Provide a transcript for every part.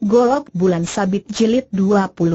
Golok Bulan Sabit Jilid 21.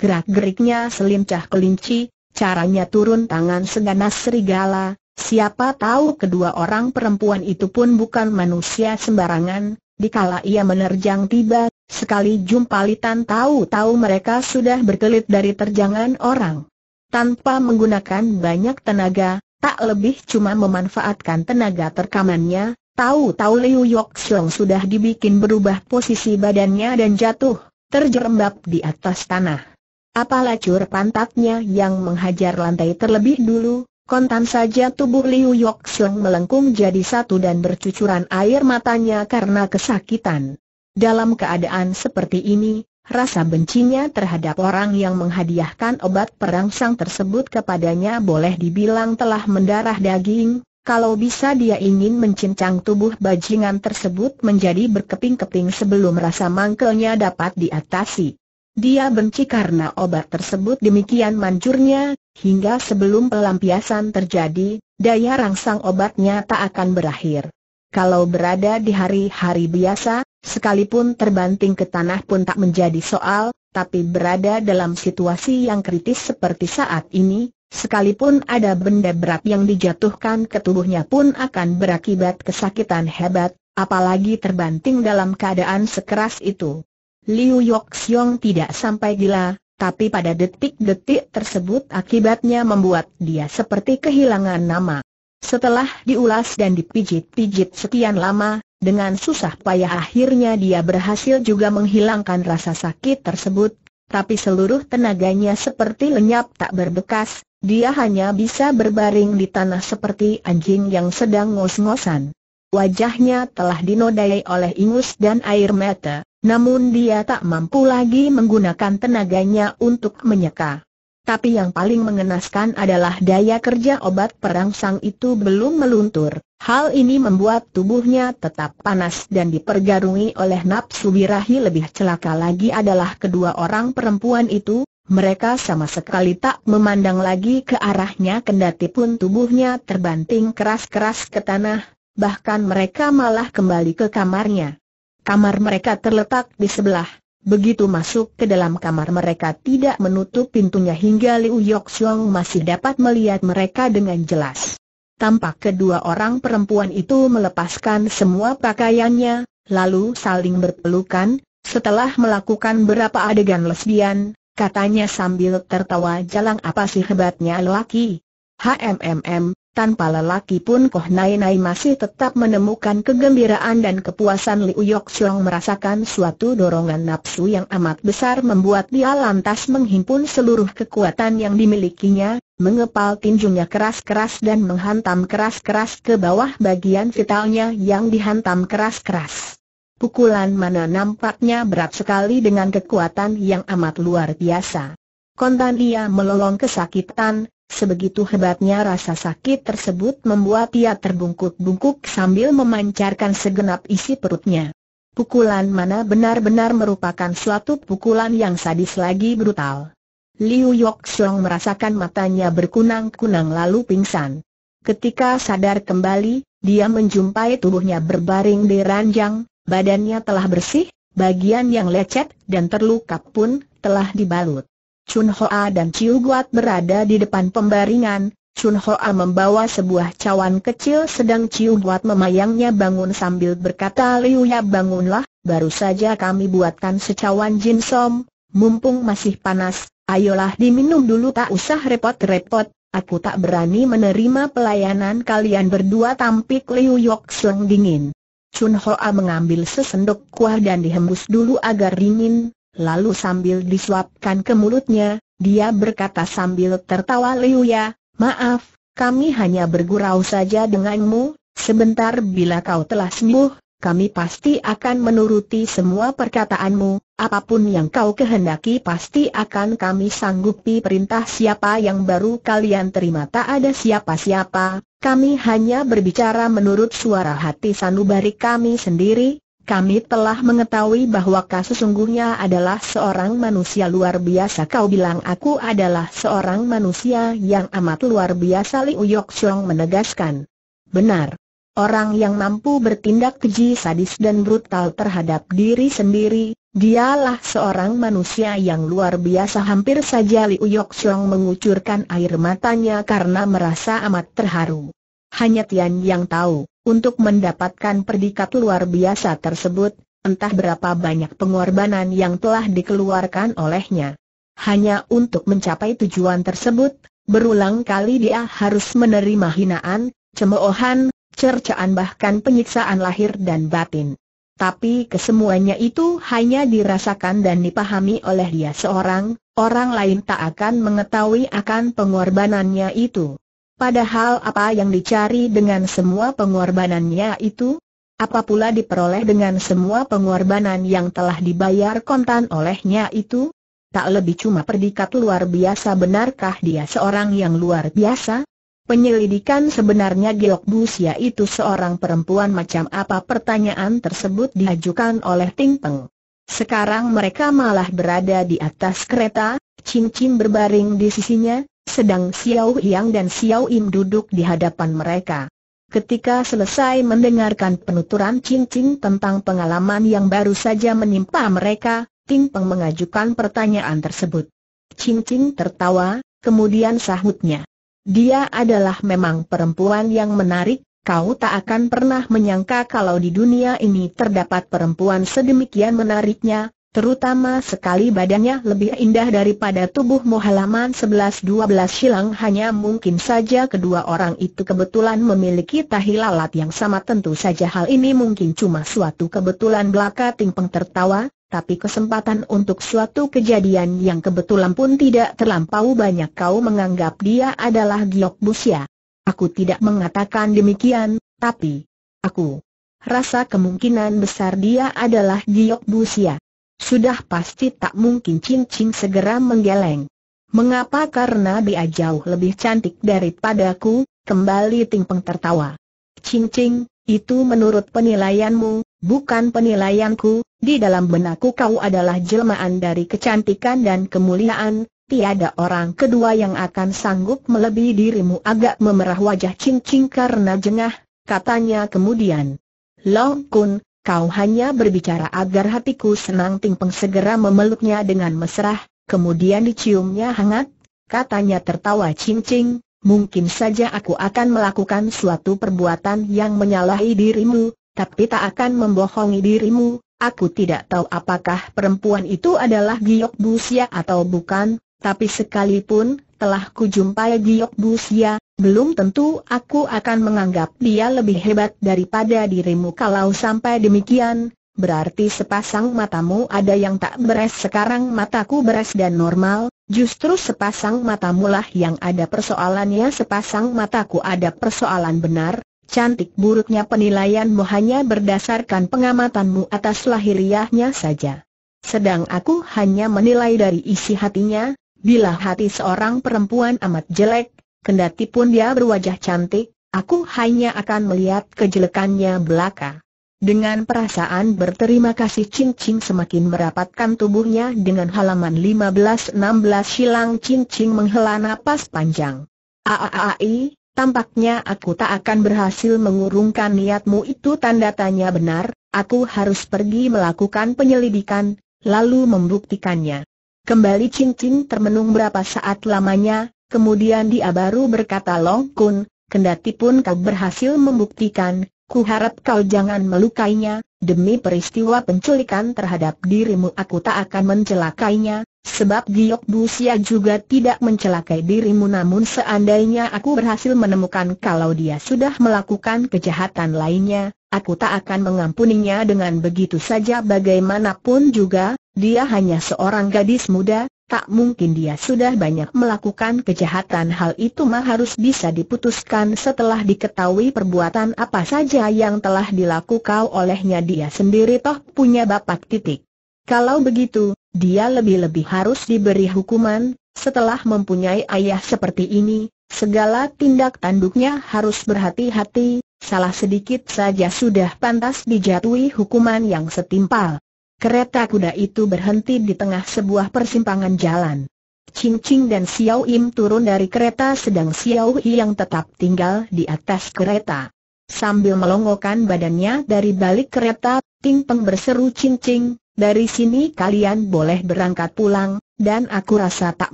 Gerak-geriknya selincah kelinci, caranya turun tangan seganas serigala, siapa tahu kedua orang perempuan itu pun bukan manusia sembarangan, dikala ia menerjang tiba, sekali jumpa litan tahu-tahu mereka sudah berkelit dari terjangan orang. Tanpa menggunakan banyak tenaga, tak lebih cuma memanfaatkan tenaga terkamannya, Tahu-tahu Liu Yok sudah dibikin berubah posisi badannya dan jatuh, terjerembab di atas tanah. Apalah cur pantatnya yang menghajar lantai terlebih dulu, kontan saja tubuh Liu Yok melengkung jadi satu dan bercucuran air matanya karena kesakitan. Dalam keadaan seperti ini, rasa bencinya terhadap orang yang menghadiahkan obat perangsang tersebut kepadanya boleh dibilang telah mendarah daging, kalau bisa dia ingin mencincang tubuh bajingan tersebut menjadi berkeping-keping sebelum rasa mangkelnya dapat diatasi. Dia benci karena obat tersebut demikian manjurnya, hingga sebelum pelampiasan terjadi, daya rangsang obatnya tak akan berakhir. Kalau berada di hari-hari biasa, sekalipun terbanting ke tanah pun tak menjadi soal, tapi berada dalam situasi yang kritis seperti saat ini, Sekalipun ada benda berat yang dijatuhkan ke tubuhnya pun akan berakibat kesakitan hebat, apalagi terbanting dalam keadaan sekeras itu. Liu Yoxiong tidak sampai gila, tapi pada detik-detik tersebut akibatnya membuat dia seperti kehilangan nama. Setelah diulas dan dipijit-pijit sekian lama, dengan susah payah akhirnya dia berhasil juga menghilangkan rasa sakit tersebut, tapi seluruh tenaganya seperti lenyap tak berbekas, dia hanya bisa berbaring di tanah seperti anjing yang sedang ngos-ngosan. Wajahnya telah dinodai oleh ingus dan air mata, namun dia tak mampu lagi menggunakan tenaganya untuk menyeka. Tapi yang paling mengenaskan adalah daya kerja obat perangsang itu belum meluntur. Hal ini membuat tubuhnya tetap panas dan dipergarungi oleh nafsu birahi lebih celaka lagi adalah kedua orang perempuan itu, mereka sama sekali tak memandang lagi ke arahnya kendati pun tubuhnya terbanting keras-keras ke tanah, bahkan mereka malah kembali ke kamarnya. Kamar mereka terletak di sebelah. Begitu masuk ke dalam kamar mereka tidak menutup pintunya hingga Liu Yok masih dapat melihat mereka dengan jelas. Tampak kedua orang perempuan itu melepaskan semua pakaiannya, lalu saling berpelukan, setelah melakukan berapa adegan lesbian, katanya sambil tertawa Jalang apa sih hebatnya lelaki. HMMM, tanpa lelaki pun Koh Nai Nai masih tetap menemukan kegembiraan dan kepuasan Liu Yok Siong merasakan suatu dorongan nafsu yang amat besar membuat dia lantas menghimpun seluruh kekuatan yang dimilikinya, mengepal tinjunya keras-keras dan menghantam keras-keras ke bawah bagian vitalnya yang dihantam keras-keras. Pukulan mana nampaknya berat sekali dengan kekuatan yang amat luar biasa. Kontan ia melolong kesakitan, sebegitu hebatnya rasa sakit tersebut membuat ia terbungkuk-bungkuk sambil memancarkan segenap isi perutnya. Pukulan mana benar-benar merupakan suatu pukulan yang sadis lagi brutal. Liu Yok Song merasakan matanya berkunang-kunang lalu pingsan. Ketika sadar kembali, dia menjumpai tubuhnya berbaring di ranjang, Badannya telah bersih, bagian yang lecet dan terluka pun telah dibalut. Chun Hoa dan Chiu Guat berada di depan pembaringan, Chun Hoa membawa sebuah cawan kecil sedang Chiu Guat memayangnya bangun sambil berkata Liu Ya bangunlah, baru saja kami buatkan secawan jin som, mumpung masih panas, ayolah diminum dulu tak usah repot-repot, aku tak berani menerima pelayanan kalian berdua tampik Liu Yok Seng dingin. Chun Hoa mengambil sesendok kuah dan dihembus dulu agar dingin, lalu sambil disuapkan ke mulutnya, dia berkata sambil tertawa Liu Ya, maaf, kami hanya bergurau saja denganmu, sebentar bila kau telah sembuh, kami pasti akan menuruti semua perkataanmu, apapun yang kau kehendaki pasti akan kami sanggupi perintah siapa yang baru kalian terima tak ada siapa-siapa, kami hanya berbicara menurut suara hati sanubari kami sendiri, kami telah mengetahui bahwa kau sesungguhnya adalah seorang manusia luar biasa kau bilang aku adalah seorang manusia yang amat luar biasa Liu Yok Chong menegaskan. Benar. Orang yang mampu bertindak keji sadis dan brutal terhadap diri sendiri, dialah seorang manusia yang luar biasa hampir saja Liu Yok mengucurkan air matanya karena merasa amat terharu. Hanya Tian yang tahu, untuk mendapatkan predikat luar biasa tersebut, entah berapa banyak pengorbanan yang telah dikeluarkan olehnya. Hanya untuk mencapai tujuan tersebut, berulang kali dia harus menerima hinaan, cemoohan, cercaan bahkan penyiksaan lahir dan batin. Tapi kesemuanya itu hanya dirasakan dan dipahami oleh dia seorang, orang lain tak akan mengetahui akan pengorbanannya itu. Padahal apa yang dicari dengan semua pengorbanannya itu? Apa pula diperoleh dengan semua pengorbanan yang telah dibayar kontan olehnya itu? Tak lebih cuma perdikat luar biasa benarkah dia seorang yang luar biasa? Penyelidikan sebenarnya Giok Busia itu seorang perempuan macam apa pertanyaan tersebut diajukan oleh Ting Peng. Sekarang mereka malah berada di atas kereta, cincin berbaring di sisinya, sedang Xiao Yang dan Xiao Im duduk di hadapan mereka. Ketika selesai mendengarkan penuturan cincin tentang pengalaman yang baru saja menimpa mereka, Ting Peng mengajukan pertanyaan tersebut. Cincin tertawa, kemudian sahutnya. Dia adalah memang perempuan yang menarik, kau tak akan pernah menyangka kalau di dunia ini terdapat perempuan sedemikian menariknya, terutama sekali badannya lebih indah daripada tubuhmu halaman 11-12 silang hanya mungkin saja kedua orang itu kebetulan memiliki tahi lalat yang sama tentu saja hal ini mungkin cuma suatu kebetulan belaka Ting tertawa, tapi kesempatan untuk suatu kejadian yang kebetulan pun tidak terlampau banyak kau menganggap dia adalah Giok Busya. Aku tidak mengatakan demikian, tapi aku rasa kemungkinan besar dia adalah Giok Busya. Sudah pasti tak mungkin cincin segera menggeleng. Mengapa? Karena dia jauh lebih cantik daripada aku. kembali Ting Peng tertawa. Cincin, itu menurut penilaianmu, bukan penilaianku, di dalam benakku kau adalah jelmaan dari kecantikan dan kemuliaan, tiada orang kedua yang akan sanggup melebihi dirimu agak memerah wajah Ching Ching karena jengah, katanya kemudian. Long Kun, kau hanya berbicara agar hatiku senang Ting Peng segera memeluknya dengan mesra, kemudian diciumnya hangat, katanya tertawa cincing mungkin saja aku akan melakukan suatu perbuatan yang menyalahi dirimu, tapi tak akan membohongi dirimu, aku tidak tahu apakah perempuan itu adalah Giok Busia atau bukan, tapi sekalipun telah kujumpai Giok Busia, belum tentu aku akan menganggap dia lebih hebat daripada dirimu kalau sampai demikian, berarti sepasang matamu ada yang tak beres sekarang mataku beres dan normal, justru sepasang matamulah yang ada persoalannya sepasang mataku ada persoalan benar, cantik buruknya penilaianmu hanya berdasarkan pengamatanmu atas lahiriahnya saja. Sedang aku hanya menilai dari isi hatinya, bila hati seorang perempuan amat jelek, kendati pun dia berwajah cantik, aku hanya akan melihat kejelekannya belaka. Dengan perasaan berterima kasih cincin semakin merapatkan tubuhnya dengan halaman 15-16 silang cincin menghela napas panjang. Aaai, tampaknya aku tak akan berhasil mengurungkan niatmu itu tanda tanya benar, aku harus pergi melakukan penyelidikan, lalu membuktikannya. Kembali cincin termenung berapa saat lamanya, kemudian dia baru berkata Long Kun, kendati pun kau berhasil membuktikan, Ku harap kau jangan melukainya, demi peristiwa penculikan terhadap dirimu aku tak akan mencelakainya, sebab Giok Busia juga tidak mencelakai dirimu namun seandainya aku berhasil menemukan kalau dia sudah melakukan kejahatan lainnya, aku tak akan mengampuninya dengan begitu saja bagaimanapun juga, dia hanya seorang gadis muda, Tak mungkin dia sudah banyak melakukan kejahatan hal itu mah harus bisa diputuskan setelah diketahui perbuatan apa saja yang telah dilakukan olehnya dia sendiri toh punya bapak titik. Kalau begitu, dia lebih-lebih harus diberi hukuman, setelah mempunyai ayah seperti ini, segala tindak tanduknya harus berhati-hati, salah sedikit saja sudah pantas dijatuhi hukuman yang setimpal. Kereta kuda itu berhenti di tengah sebuah persimpangan jalan. Ching Ching dan Xiao Im turun dari kereta sedang Xiao Yi yang tetap tinggal di atas kereta. Sambil melongokkan badannya dari balik kereta, Ting Peng berseru Ching Ching, dari sini kalian boleh berangkat pulang, dan aku rasa tak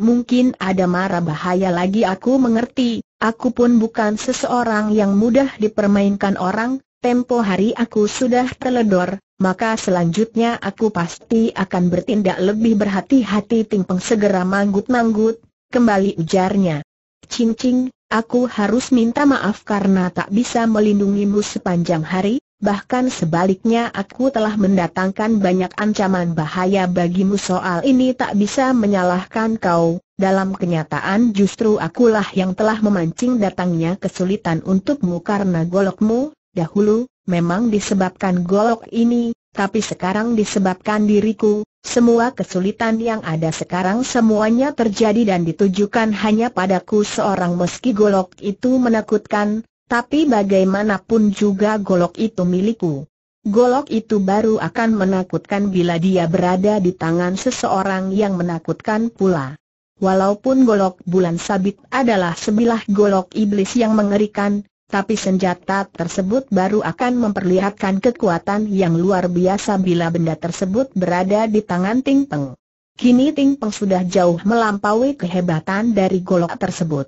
mungkin ada marah bahaya lagi aku mengerti, aku pun bukan seseorang yang mudah dipermainkan orang, tempo hari aku sudah terledor, maka selanjutnya aku pasti akan bertindak lebih berhati-hati Ting Peng segera manggut-manggut, kembali ujarnya. Cincing, aku harus minta maaf karena tak bisa melindungimu sepanjang hari, Bahkan sebaliknya aku telah mendatangkan banyak ancaman bahaya bagimu soal ini tak bisa menyalahkan kau, dalam kenyataan justru akulah yang telah memancing datangnya kesulitan untukmu karena golokmu, Dahulu, memang disebabkan golok ini, tapi sekarang disebabkan diriku, semua kesulitan yang ada sekarang semuanya terjadi dan ditujukan hanya padaku seorang meski golok itu menakutkan, tapi bagaimanapun juga golok itu milikku. Golok itu baru akan menakutkan bila dia berada di tangan seseorang yang menakutkan pula. Walaupun golok bulan sabit adalah sebilah golok iblis yang mengerikan, tapi senjata tersebut baru akan memperlihatkan kekuatan yang luar biasa bila benda tersebut berada di tangan Ting Peng. Kini Ting Peng sudah jauh melampaui kehebatan dari golok tersebut.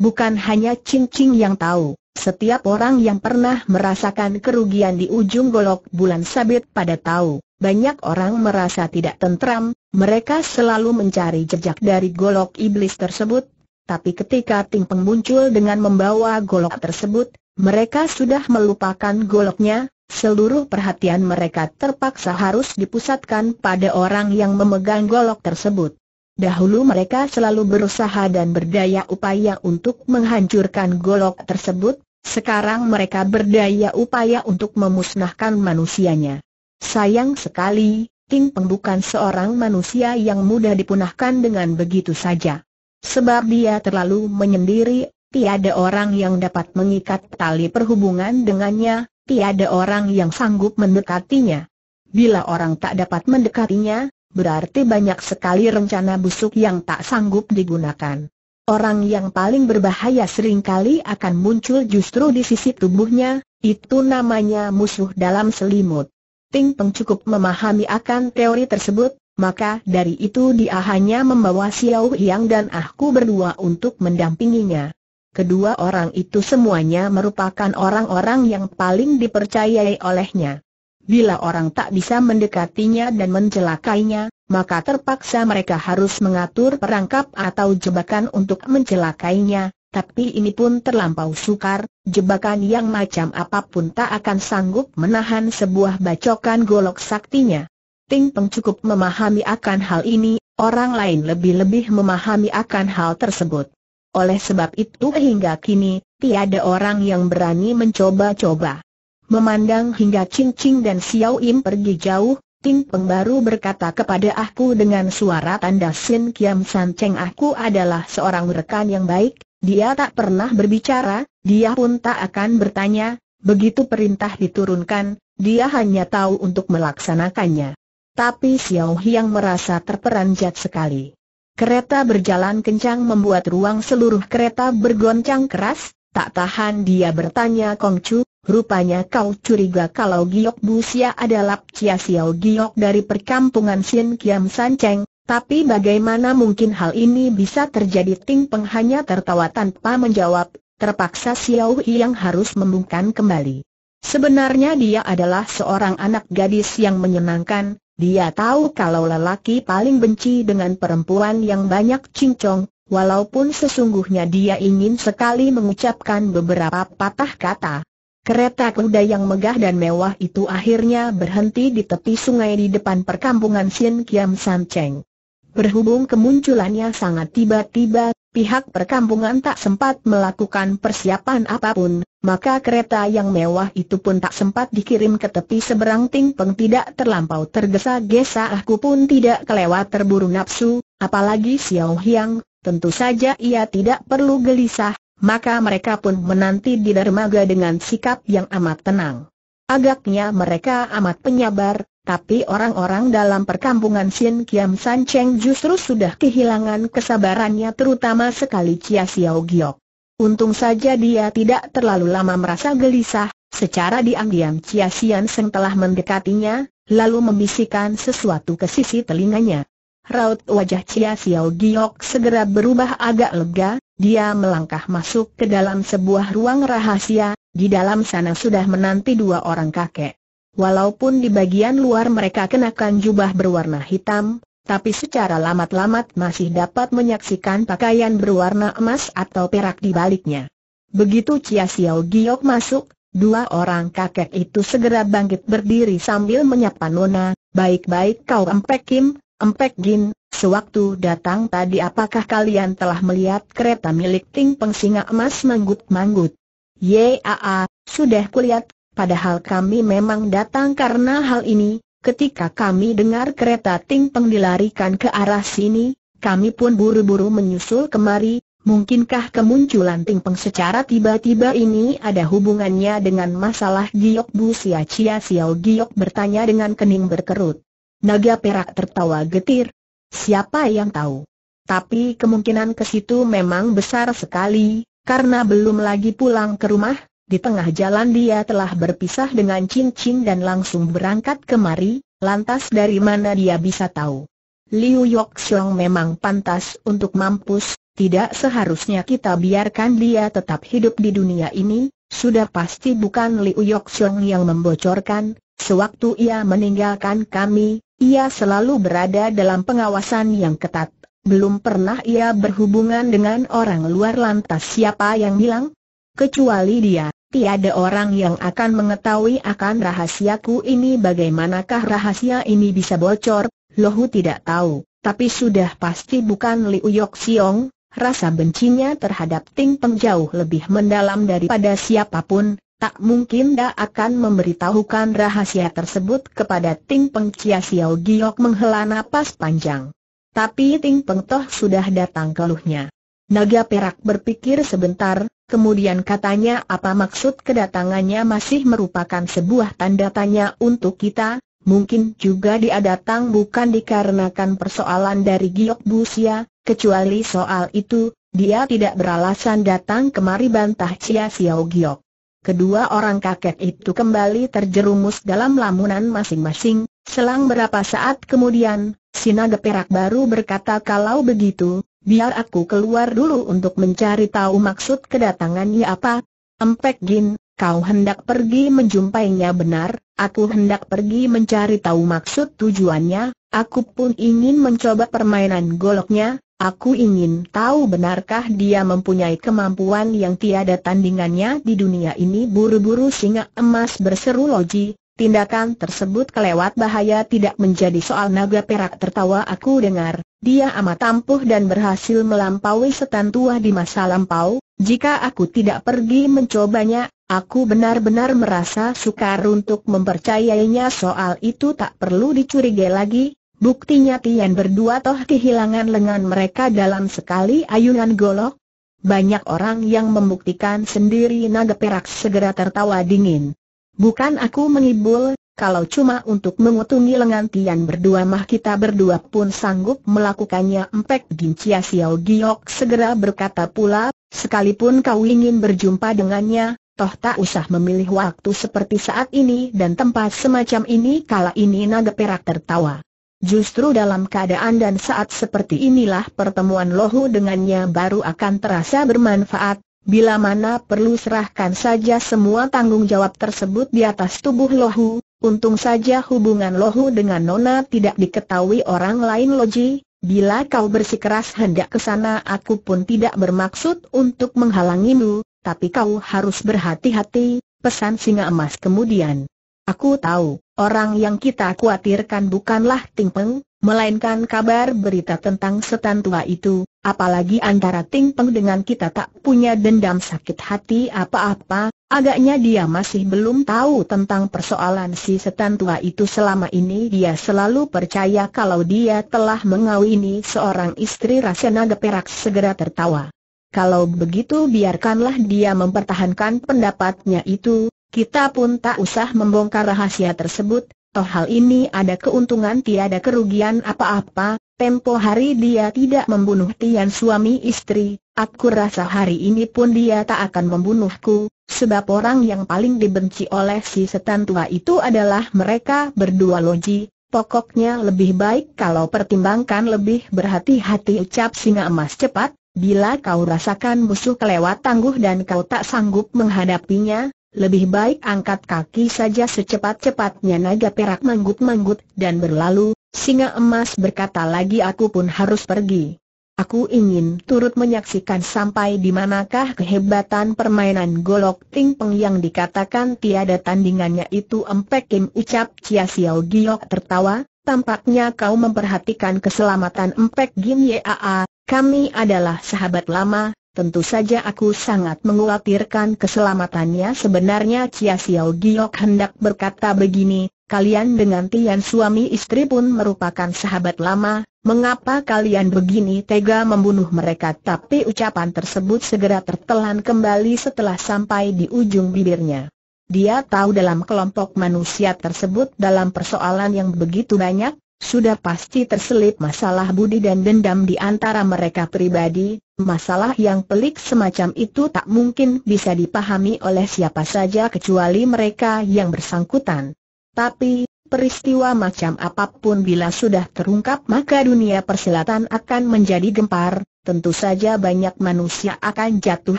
Bukan hanya Ching Ching yang tahu, setiap orang yang pernah merasakan kerugian di ujung golok bulan sabit pada tahu, banyak orang merasa tidak tentram, mereka selalu mencari jejak dari golok iblis tersebut tapi ketika Ting Peng muncul dengan membawa golok tersebut, mereka sudah melupakan goloknya, seluruh perhatian mereka terpaksa harus dipusatkan pada orang yang memegang golok tersebut. Dahulu mereka selalu berusaha dan berdaya upaya untuk menghancurkan golok tersebut, sekarang mereka berdaya upaya untuk memusnahkan manusianya. Sayang sekali, Ting Peng bukan seorang manusia yang mudah dipunahkan dengan begitu saja. Sebab dia terlalu menyendiri, tiada orang yang dapat mengikat tali perhubungan dengannya, tiada orang yang sanggup mendekatinya. Bila orang tak dapat mendekatinya, berarti banyak sekali rencana busuk yang tak sanggup digunakan. Orang yang paling berbahaya seringkali akan muncul justru di sisi tubuhnya, itu namanya musuh dalam selimut. Ting Peng cukup memahami akan teori tersebut, maka dari itu dia hanya membawa Xiao Yang dan aku berdua untuk mendampinginya. Kedua orang itu semuanya merupakan orang-orang yang paling dipercayai olehnya. Bila orang tak bisa mendekatinya dan mencelakainya, maka terpaksa mereka harus mengatur perangkap atau jebakan untuk mencelakainya, tapi ini pun terlampau sukar, jebakan yang macam apapun tak akan sanggup menahan sebuah bacokan golok saktinya. Ting Peng cukup memahami akan hal ini, orang lain lebih-lebih memahami akan hal tersebut. Oleh sebab itu hingga kini, tiada orang yang berani mencoba-coba. Memandang hingga Ching Ching dan Xiao Im pergi jauh, Ting Peng baru berkata kepada aku dengan suara tanda Sin Kiam San Cheng aku adalah seorang rekan yang baik, dia tak pernah berbicara, dia pun tak akan bertanya, begitu perintah diturunkan, dia hanya tahu untuk melaksanakannya tapi Xiao Hiang merasa terperanjat sekali. Kereta berjalan kencang membuat ruang seluruh kereta bergoncang keras, tak tahan dia bertanya Kong Chu, rupanya kau curiga kalau Giok Busia adalah Cia Xiao Giok dari perkampungan Xin Kiam San Cheng, tapi bagaimana mungkin hal ini bisa terjadi Ting Peng hanya tertawa tanpa menjawab, terpaksa Xiao Hiang harus membungkam kembali. Sebenarnya dia adalah seorang anak gadis yang menyenangkan, dia tahu kalau lelaki paling benci dengan perempuan yang banyak cincong, walaupun sesungguhnya dia ingin sekali mengucapkan beberapa patah kata. Kereta kuda yang megah dan mewah itu akhirnya berhenti di tepi sungai di depan perkampungan Sien Kiam San Cheng. Berhubung kemunculannya sangat tiba-tiba, pihak perkampungan tak sempat melakukan persiapan apapun, maka kereta yang mewah itu pun tak sempat dikirim ke tepi seberang peng tidak terlampau tergesa-gesa aku pun tidak kelewat terburu nafsu, apalagi Xiao Hiang, tentu saja ia tidak perlu gelisah, maka mereka pun menanti di dermaga dengan sikap yang amat tenang. Agaknya mereka amat penyabar, tapi orang-orang dalam perkampungan Xin Kiam San Cheng justru sudah kehilangan kesabarannya terutama sekali Chia Xiao Giok. Untung saja dia tidak terlalu lama merasa gelisah, secara diam-diam Chia Xian Seng telah mendekatinya, lalu membisikkan sesuatu ke sisi telinganya. Raut wajah Chia Xiao Giok segera berubah agak lega, dia melangkah masuk ke dalam sebuah ruang rahasia, di dalam sana sudah menanti dua orang kakek. Walaupun di bagian luar mereka kenakan jubah berwarna hitam, tapi secara lamat-lamat masih dapat menyaksikan pakaian berwarna emas atau perak di baliknya. Begitu Chia Xiao Giok masuk, dua orang kakek itu segera bangkit berdiri sambil menyapa Nona, baik-baik kau Empek Kim, Empek Gin, sewaktu datang tadi apakah kalian telah melihat kereta milik Ting Peng Emas manggut-manggut? Yaa, sudah kulihat, Padahal kami memang datang karena hal ini, ketika kami dengar kereta Ting Peng dilarikan ke arah sini, kami pun buru-buru menyusul kemari, mungkinkah kemunculan Ting Peng secara tiba-tiba ini ada hubungannya dengan masalah Giok Bu Sia Chia Giok bertanya dengan kening berkerut. Naga perak tertawa getir. Siapa yang tahu? Tapi kemungkinan ke situ memang besar sekali, karena belum lagi pulang ke rumah, di tengah jalan dia telah berpisah dengan Cincin dan langsung berangkat kemari, lantas dari mana dia bisa tahu? Liu Yok memang pantas untuk mampus, tidak seharusnya kita biarkan dia tetap hidup di dunia ini, sudah pasti bukan Liu Yok yang membocorkan, sewaktu ia meninggalkan kami, ia selalu berada dalam pengawasan yang ketat. Belum pernah ia berhubungan dengan orang luar lantas siapa yang bilang? Kecuali dia, Tiada orang yang akan mengetahui akan rahasiaku ini bagaimanakah rahasia ini bisa bocor, Lohu tidak tahu, tapi sudah pasti bukan Liu Yok Siong, rasa bencinya terhadap Ting Peng jauh lebih mendalam daripada siapapun, tak mungkin dia akan memberitahukan rahasia tersebut kepada Ting Peng Chia Giok menghela napas panjang. Tapi Ting Peng Toh sudah datang keluhnya. Naga Perak berpikir sebentar, Kemudian katanya apa maksud kedatangannya masih merupakan sebuah tanda tanya untuk kita, mungkin juga dia datang bukan dikarenakan persoalan dari Giok Busia, kecuali soal itu, dia tidak beralasan datang kemari bantah Cia Siau Giok. Kedua orang kakek itu kembali terjerumus dalam lamunan masing-masing, selang berapa saat kemudian, si naga perak baru berkata kalau begitu, biar aku keluar dulu untuk mencari tahu maksud kedatangannya apa. Empek Gin, kau hendak pergi menjumpainya benar, aku hendak pergi mencari tahu maksud tujuannya, aku pun ingin mencoba permainan goloknya, aku ingin tahu benarkah dia mempunyai kemampuan yang tiada tandingannya di dunia ini buru-buru singa emas berseru Loji, Tindakan tersebut kelewat bahaya tidak menjadi soal naga perak tertawa aku dengar, dia amat ampuh dan berhasil melampaui setan tua di masa lampau, jika aku tidak pergi mencobanya, aku benar-benar merasa sukar untuk mempercayainya soal itu tak perlu dicurigai lagi, buktinya Tian berdua toh kehilangan lengan mereka dalam sekali ayunan golok. Banyak orang yang membuktikan sendiri naga perak segera tertawa dingin. Bukan aku mengibul, kalau cuma untuk mengutungi lengan Tian berdua mah kita berdua pun sanggup melakukannya empek Gincia Xiao Giok segera berkata pula, sekalipun kau ingin berjumpa dengannya, toh tak usah memilih waktu seperti saat ini dan tempat semacam ini kala ini naga perak tertawa. Justru dalam keadaan dan saat seperti inilah pertemuan lohu dengannya baru akan terasa bermanfaat, Bila mana perlu serahkan saja semua tanggung jawab tersebut di atas tubuh Lohu, untung saja hubungan Lohu dengan Nona tidak diketahui orang lain Loji, bila kau bersikeras hendak ke sana aku pun tidak bermaksud untuk menghalangimu, tapi kau harus berhati-hati, pesan singa emas kemudian. Aku tahu, orang yang kita khawatirkan bukanlah Tingpeng, melainkan kabar berita tentang setan tua itu, Apalagi antara Ting Peng dengan kita tak punya dendam sakit hati apa-apa, agaknya dia masih belum tahu tentang persoalan si setan tua itu selama ini dia selalu percaya kalau dia telah mengawini seorang istri rasa naga Perak segera tertawa. Kalau begitu biarkanlah dia mempertahankan pendapatnya itu, kita pun tak usah membongkar rahasia tersebut, toh hal ini ada keuntungan tiada kerugian apa-apa, Tempo hari dia tidak membunuh Tian suami istri, aku rasa hari ini pun dia tak akan membunuhku, sebab orang yang paling dibenci oleh si setan tua itu adalah mereka berdua loji, pokoknya lebih baik kalau pertimbangkan lebih berhati-hati ucap singa emas cepat, bila kau rasakan musuh kelewat tangguh dan kau tak sanggup menghadapinya, lebih baik angkat kaki saja secepat-cepatnya naga perak menggut-menggut dan berlalu, Singa emas berkata lagi aku pun harus pergi. Aku ingin turut menyaksikan sampai di manakah kehebatan permainan golok tingpeng yang dikatakan tiada tandingannya itu Empek Kim ucap Chia Xiao Giok tertawa, tampaknya kau memperhatikan keselamatan Empek Kim Yaa, kami adalah sahabat lama, tentu saja aku sangat mengkhawatirkan keselamatannya sebenarnya Chia Xiao Giok hendak berkata begini, Kalian dengan Tian suami istri pun merupakan sahabat lama, mengapa kalian begini tega membunuh mereka? Tapi ucapan tersebut segera tertelan kembali setelah sampai di ujung bibirnya. Dia tahu dalam kelompok manusia tersebut dalam persoalan yang begitu banyak, sudah pasti terselip masalah budi dan dendam di antara mereka pribadi, masalah yang pelik semacam itu tak mungkin bisa dipahami oleh siapa saja kecuali mereka yang bersangkutan. Tapi, peristiwa macam apapun bila sudah terungkap maka dunia persilatan akan menjadi gempar, tentu saja banyak manusia akan jatuh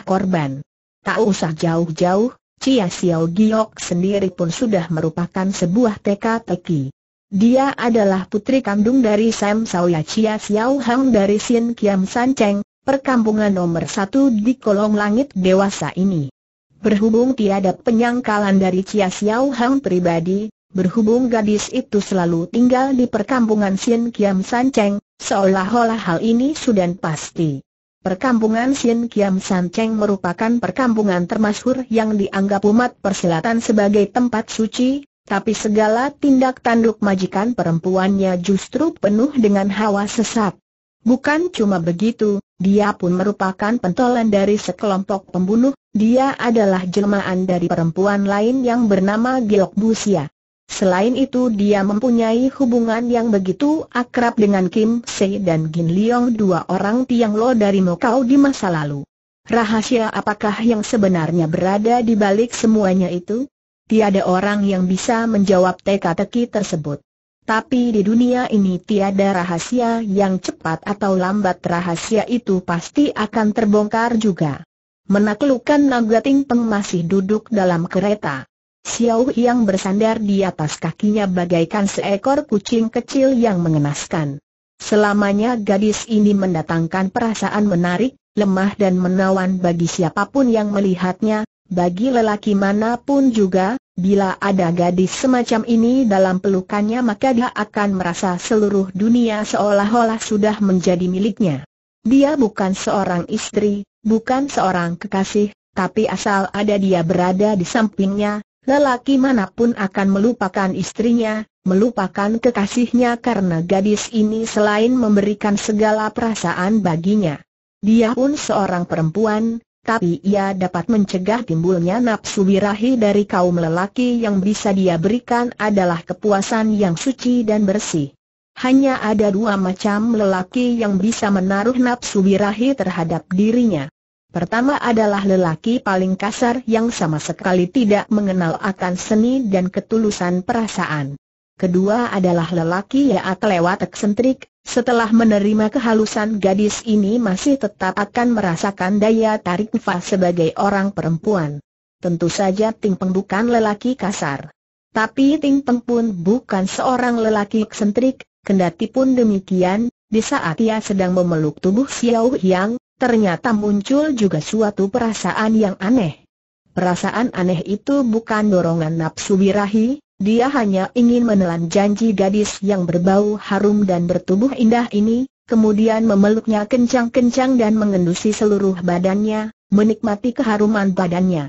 korban. Tak usah jauh-jauh, Cia Xiao Giok sendiri pun sudah merupakan sebuah teka-teki. Dia adalah putri kandung dari Sam Sauya Chia Xiao Hang dari Sin Kiam San Cheng, perkampungan nomor satu di kolong langit dewasa ini. Berhubung tiada penyangkalan dari Chia Xiao Hang pribadi, Berhubung gadis itu selalu tinggal di perkampungan Sien Kiam San Cheng, seolah-olah hal ini sudah pasti. Perkampungan Sien Kiam San Cheng merupakan perkampungan termasyhur yang dianggap umat persilatan sebagai tempat suci, tapi segala tindak tanduk majikan perempuannya justru penuh dengan hawa sesat. Bukan cuma begitu, dia pun merupakan pentolan dari sekelompok pembunuh, dia adalah jelmaan dari perempuan lain yang bernama Giok Busia. Selain itu dia mempunyai hubungan yang begitu akrab dengan Kim Se dan Gin Leong dua orang Tiang Lo dari Mokau di masa lalu. Rahasia apakah yang sebenarnya berada di balik semuanya itu? Tiada orang yang bisa menjawab teka-teki tersebut. Tapi di dunia ini tiada rahasia yang cepat atau lambat rahasia itu pasti akan terbongkar juga. Menaklukkan Nagating Peng masih duduk dalam kereta. Xiao yang bersandar di atas kakinya bagaikan seekor kucing kecil yang mengenaskan. Selamanya gadis ini mendatangkan perasaan menarik, lemah dan menawan bagi siapapun yang melihatnya, bagi lelaki manapun juga, bila ada gadis semacam ini dalam pelukannya maka dia akan merasa seluruh dunia seolah-olah sudah menjadi miliknya. Dia bukan seorang istri, bukan seorang kekasih, tapi asal ada dia berada di sampingnya, Lelaki manapun akan melupakan istrinya, melupakan kekasihnya karena gadis ini selain memberikan segala perasaan baginya. Dia pun seorang perempuan, tapi ia dapat mencegah timbulnya nafsu birahi dari kaum lelaki yang bisa dia berikan adalah kepuasan yang suci dan bersih. Hanya ada dua macam lelaki yang bisa menaruh nafsu birahi terhadap dirinya. Pertama adalah lelaki paling kasar yang sama sekali tidak mengenal akan seni dan ketulusan perasaan. Kedua adalah lelaki yang lewat eksentrik, setelah menerima kehalusan gadis ini masih tetap akan merasakan daya tarik Fa sebagai orang perempuan. Tentu saja Ting Peng bukan lelaki kasar. Tapi Ting Peng pun bukan seorang lelaki eksentrik, kendati pun demikian, di saat ia sedang memeluk tubuh Xiao Yang, ternyata muncul juga suatu perasaan yang aneh. Perasaan aneh itu bukan dorongan nafsu birahi, dia hanya ingin menelan janji gadis yang berbau harum dan bertubuh indah ini, kemudian memeluknya kencang-kencang dan mengendusi seluruh badannya, menikmati keharuman badannya.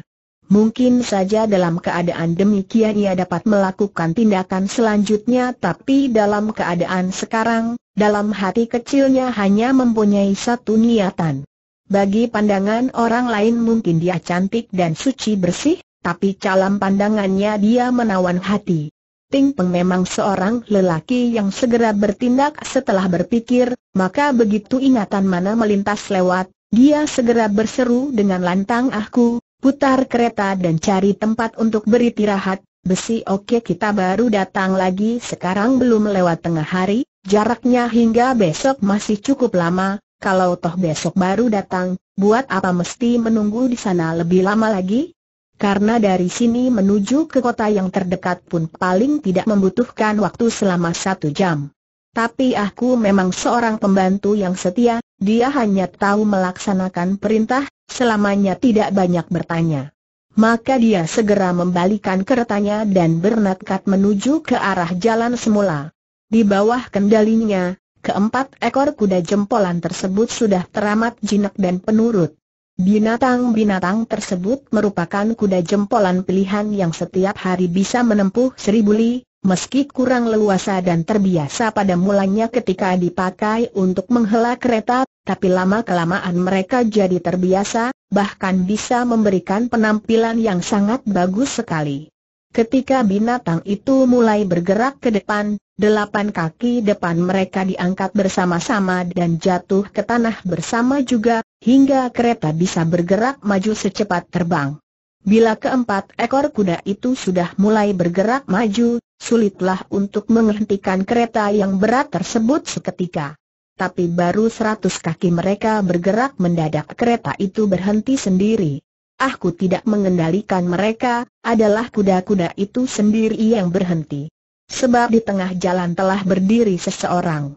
Mungkin saja dalam keadaan demikian ia dapat melakukan tindakan selanjutnya tapi dalam keadaan sekarang, dalam hati kecilnya hanya mempunyai satu niatan. Bagi pandangan orang lain mungkin dia cantik dan suci bersih, tapi calam pandangannya dia menawan hati. Ting Peng memang seorang lelaki yang segera bertindak setelah berpikir, maka begitu ingatan mana melintas lewat, dia segera berseru dengan lantang aku, putar kereta dan cari tempat untuk beristirahat, besi oke kita baru datang lagi sekarang belum lewat tengah hari, Jaraknya hingga besok masih cukup lama, kalau toh besok baru datang, buat apa mesti menunggu di sana lebih lama lagi? Karena dari sini menuju ke kota yang terdekat pun paling tidak membutuhkan waktu selama satu jam. Tapi aku memang seorang pembantu yang setia, dia hanya tahu melaksanakan perintah, selamanya tidak banyak bertanya. Maka dia segera membalikan keretanya dan bernekat menuju ke arah jalan semula. Di bawah kendalinya, keempat ekor kuda jempolan tersebut sudah teramat jinak dan penurut. Binatang-binatang tersebut merupakan kuda jempolan pilihan yang setiap hari bisa menempuh seribu li, meski kurang leluasa dan terbiasa pada mulanya ketika dipakai untuk menghela kereta, tapi lama-kelamaan mereka jadi terbiasa, bahkan bisa memberikan penampilan yang sangat bagus sekali. Ketika binatang itu mulai bergerak ke depan, Delapan kaki depan mereka diangkat bersama-sama dan jatuh ke tanah bersama juga, hingga kereta bisa bergerak maju secepat terbang. Bila keempat ekor kuda itu sudah mulai bergerak maju, sulitlah untuk menghentikan kereta yang berat tersebut seketika. Tapi baru seratus kaki mereka bergerak mendadak kereta itu berhenti sendiri. Aku tidak mengendalikan mereka, adalah kuda-kuda itu sendiri yang berhenti sebab di tengah jalan telah berdiri seseorang.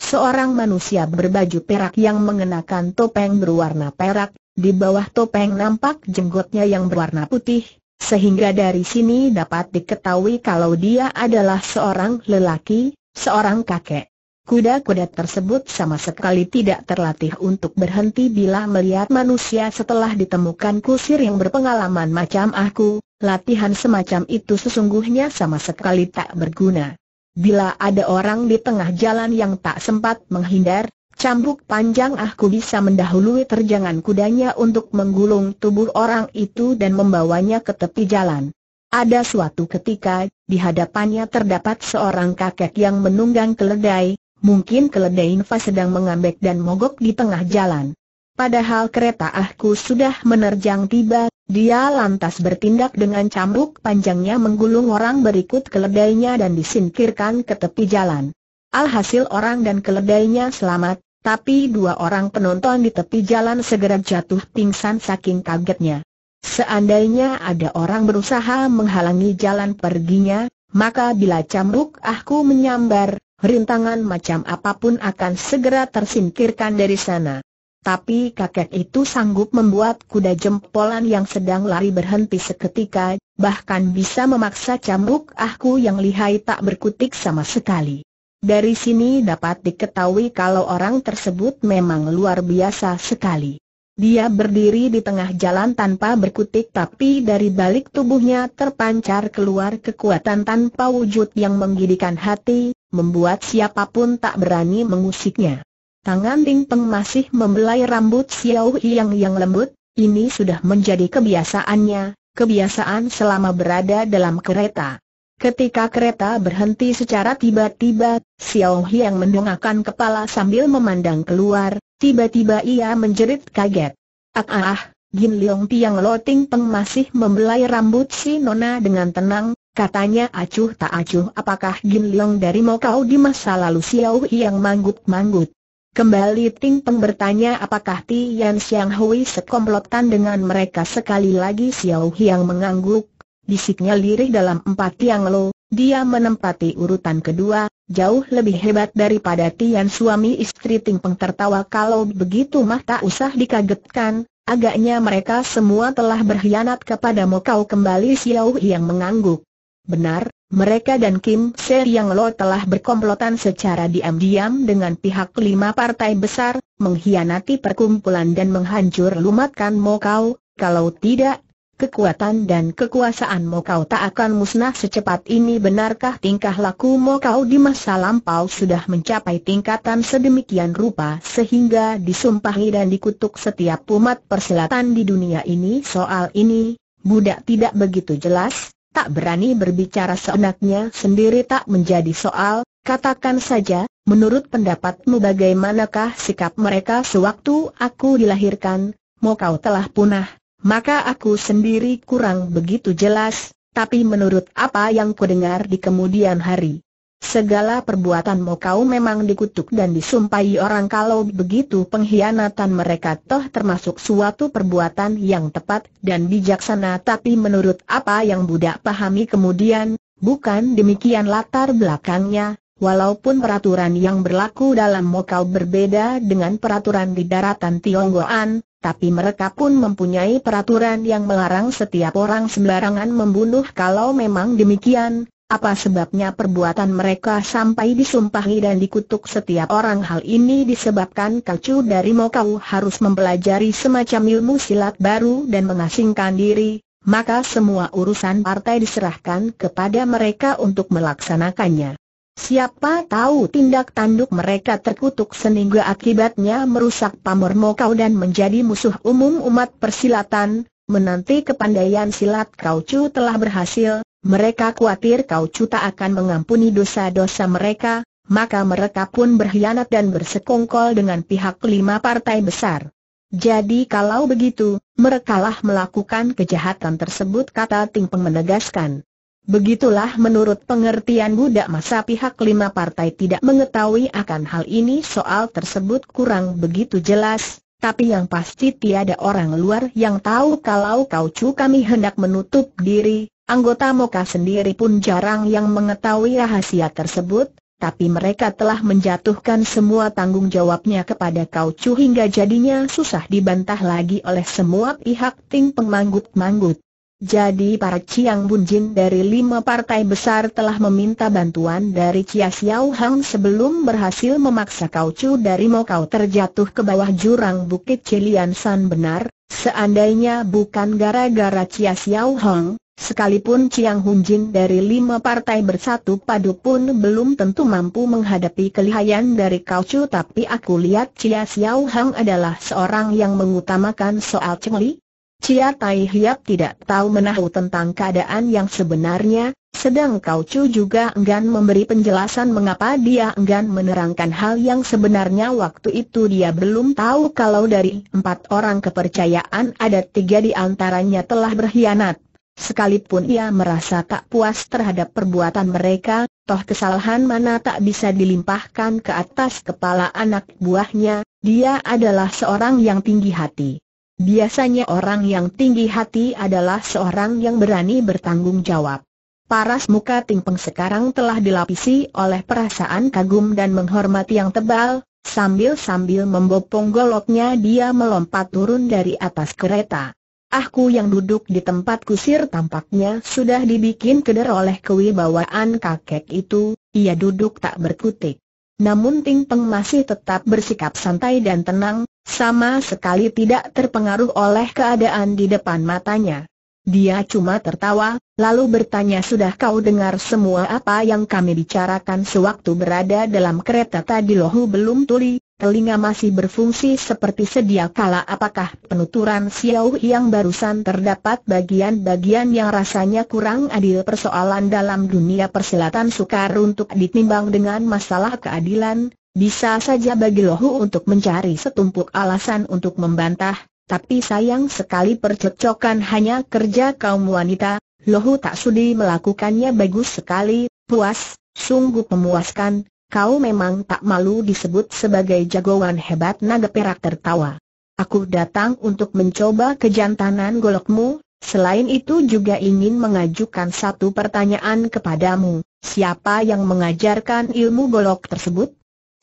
Seorang manusia berbaju perak yang mengenakan topeng berwarna perak, di bawah topeng nampak jenggotnya yang berwarna putih, sehingga dari sini dapat diketahui kalau dia adalah seorang lelaki, seorang kakek. Kuda-kuda tersebut sama sekali tidak terlatih untuk berhenti bila melihat manusia setelah ditemukan kusir yang berpengalaman macam aku, latihan semacam itu sesungguhnya sama sekali tak berguna. Bila ada orang di tengah jalan yang tak sempat menghindar, cambuk panjang aku bisa mendahului terjangan kudanya untuk menggulung tubuh orang itu dan membawanya ke tepi jalan. Ada suatu ketika, di hadapannya terdapat seorang kakek yang menunggang keledai, Mungkin keledai Nfa sedang mengambek dan mogok di tengah jalan. Padahal kereta aku sudah menerjang tiba, dia lantas bertindak dengan cambuk panjangnya menggulung orang berikut keledainya dan disingkirkan ke tepi jalan. Alhasil orang dan keledainya selamat, tapi dua orang penonton di tepi jalan segera jatuh pingsan saking kagetnya. Seandainya ada orang berusaha menghalangi jalan perginya, maka bila cambuk aku menyambar, rintangan macam apapun akan segera tersingkirkan dari sana. Tapi kakek itu sanggup membuat kuda jempolan yang sedang lari berhenti seketika, bahkan bisa memaksa cambuk aku yang lihai tak berkutik sama sekali. Dari sini dapat diketahui kalau orang tersebut memang luar biasa sekali. Dia berdiri di tengah jalan tanpa berkutik tapi dari balik tubuhnya terpancar keluar kekuatan tanpa wujud yang menggidikan hati, membuat siapapun tak berani mengusiknya. Tangan Ding Peng masih membelai rambut Xiao Yang yang lembut, ini sudah menjadi kebiasaannya, kebiasaan selama berada dalam kereta. Ketika kereta berhenti secara tiba-tiba, Xiao Yang mendongakkan kepala sambil memandang keluar, Tiba-tiba ia menjerit kaget. Ah ah, ah Gin Leong Tiang Lo Ting Peng masih membelai rambut si Nona dengan tenang, katanya acuh tak acuh apakah Gin Leong dari Mokau di masa lalu Siau yang manggut-manggut. Kembali Ting Peng bertanya apakah Tian Xiang Hui sekomplotan dengan mereka sekali lagi Siau yang mengangguk, bisiknya lirih dalam empat tiang lo, dia menempati urutan kedua, jauh lebih hebat daripada Tian suami istri Ting Peng tertawa kalau begitu mah tak usah dikagetkan, agaknya mereka semua telah berkhianat kepada Mokau kembali Xiao yang mengangguk. Benar, mereka dan Kim Se Yang Lo telah berkomplotan secara diam-diam dengan pihak lima partai besar, mengkhianati perkumpulan dan menghancur lumatkan Mokau, kalau tidak kekuatan dan kekuasaanmu kau tak akan musnah secepat ini benarkah tingkah lakumu kau di masa lampau sudah mencapai tingkatan sedemikian rupa sehingga disumpahi dan dikutuk setiap umat perselatan di dunia ini soal ini, budak tidak begitu jelas, tak berani berbicara seenaknya sendiri tak menjadi soal, katakan saja, menurut pendapatmu bagaimanakah sikap mereka sewaktu aku dilahirkan, mau kau telah punah, maka aku sendiri kurang begitu jelas, tapi menurut apa yang kudengar di kemudian hari. Segala perbuatanmu kau memang dikutuk dan disumpahi orang kalau begitu pengkhianatan mereka toh termasuk suatu perbuatan yang tepat dan bijaksana tapi menurut apa yang budak pahami kemudian, bukan demikian latar belakangnya, walaupun peraturan yang berlaku dalam mokau berbeda dengan peraturan di daratan Tionggoan, tapi mereka pun mempunyai peraturan yang melarang setiap orang sembarangan membunuh kalau memang demikian, apa sebabnya perbuatan mereka sampai disumpahi dan dikutuk setiap orang hal ini disebabkan kacu dari Mokau harus mempelajari semacam ilmu silat baru dan mengasingkan diri, maka semua urusan partai diserahkan kepada mereka untuk melaksanakannya. Siapa tahu tindak tanduk mereka terkutuk seningga akibatnya merusak pamor mokau dan menjadi musuh umum umat persilatan, menanti kepandaian silat kau Kaucu telah berhasil, mereka khawatir Kaucu tak akan mengampuni dosa-dosa mereka, maka mereka pun berkhianat dan bersekongkol dengan pihak lima partai besar. Jadi kalau begitu, merekalah melakukan kejahatan tersebut kata Ting Peng menegaskan. Begitulah menurut pengertian budak masa pihak lima partai tidak mengetahui akan hal ini soal tersebut kurang begitu jelas, tapi yang pasti tiada orang luar yang tahu kalau kaucu kami hendak menutup diri, anggota Moka sendiri pun jarang yang mengetahui rahasia tersebut, tapi mereka telah menjatuhkan semua tanggung jawabnya kepada kaucu hingga jadinya susah dibantah lagi oleh semua pihak ting pemanggut-manggut. Jadi para Chiang Bunjin dari lima partai besar telah meminta bantuan dari Chia Xiao Hang sebelum berhasil memaksa Kau Chu dari Mo Kau terjatuh ke bawah jurang Bukit Cilian San benar, seandainya bukan gara-gara Chia Xiao Hang, sekalipun Chiang Hunjin dari lima partai bersatu padu pun belum tentu mampu menghadapi kelihayan dari Kau Chu tapi aku lihat Chia Xiao Hang adalah seorang yang mengutamakan soal cengli, Cia Tai Hiap tidak tahu menahu tentang keadaan yang sebenarnya, sedang Kau Chu juga enggan memberi penjelasan mengapa dia enggan menerangkan hal yang sebenarnya waktu itu dia belum tahu kalau dari empat orang kepercayaan ada tiga di antaranya telah berkhianat. Sekalipun ia merasa tak puas terhadap perbuatan mereka, toh kesalahan mana tak bisa dilimpahkan ke atas kepala anak buahnya, dia adalah seorang yang tinggi hati. Biasanya orang yang tinggi hati adalah seorang yang berani bertanggung jawab. Paras muka Tingpeng sekarang telah dilapisi oleh perasaan kagum dan menghormati yang tebal, sambil-sambil membopong goloknya dia melompat turun dari atas kereta. Aku yang duduk di tempat kusir tampaknya sudah dibikin keder oleh kewibawaan kakek itu, ia duduk tak berkutik. Namun Ting Peng masih tetap bersikap santai dan tenang, sama sekali tidak terpengaruh oleh keadaan di depan matanya. Dia cuma tertawa, lalu bertanya sudah kau dengar semua apa yang kami bicarakan sewaktu berada dalam kereta tadi lohu belum tuli, telinga masih berfungsi seperti sedia kala apakah penuturan Xiao yang barusan terdapat bagian-bagian yang rasanya kurang adil persoalan dalam dunia persilatan sukar untuk ditimbang dengan masalah keadilan, bisa saja bagi Lohu untuk mencari setumpuk alasan untuk membantah, tapi sayang sekali percekcokan hanya kerja kaum wanita, Lohu tak sudi melakukannya bagus sekali, puas, sungguh memuaskan, Kau memang tak malu disebut sebagai jagoan hebat naga perak tertawa. Aku datang untuk mencoba kejantanan golokmu, selain itu juga ingin mengajukan satu pertanyaan kepadamu, siapa yang mengajarkan ilmu golok tersebut?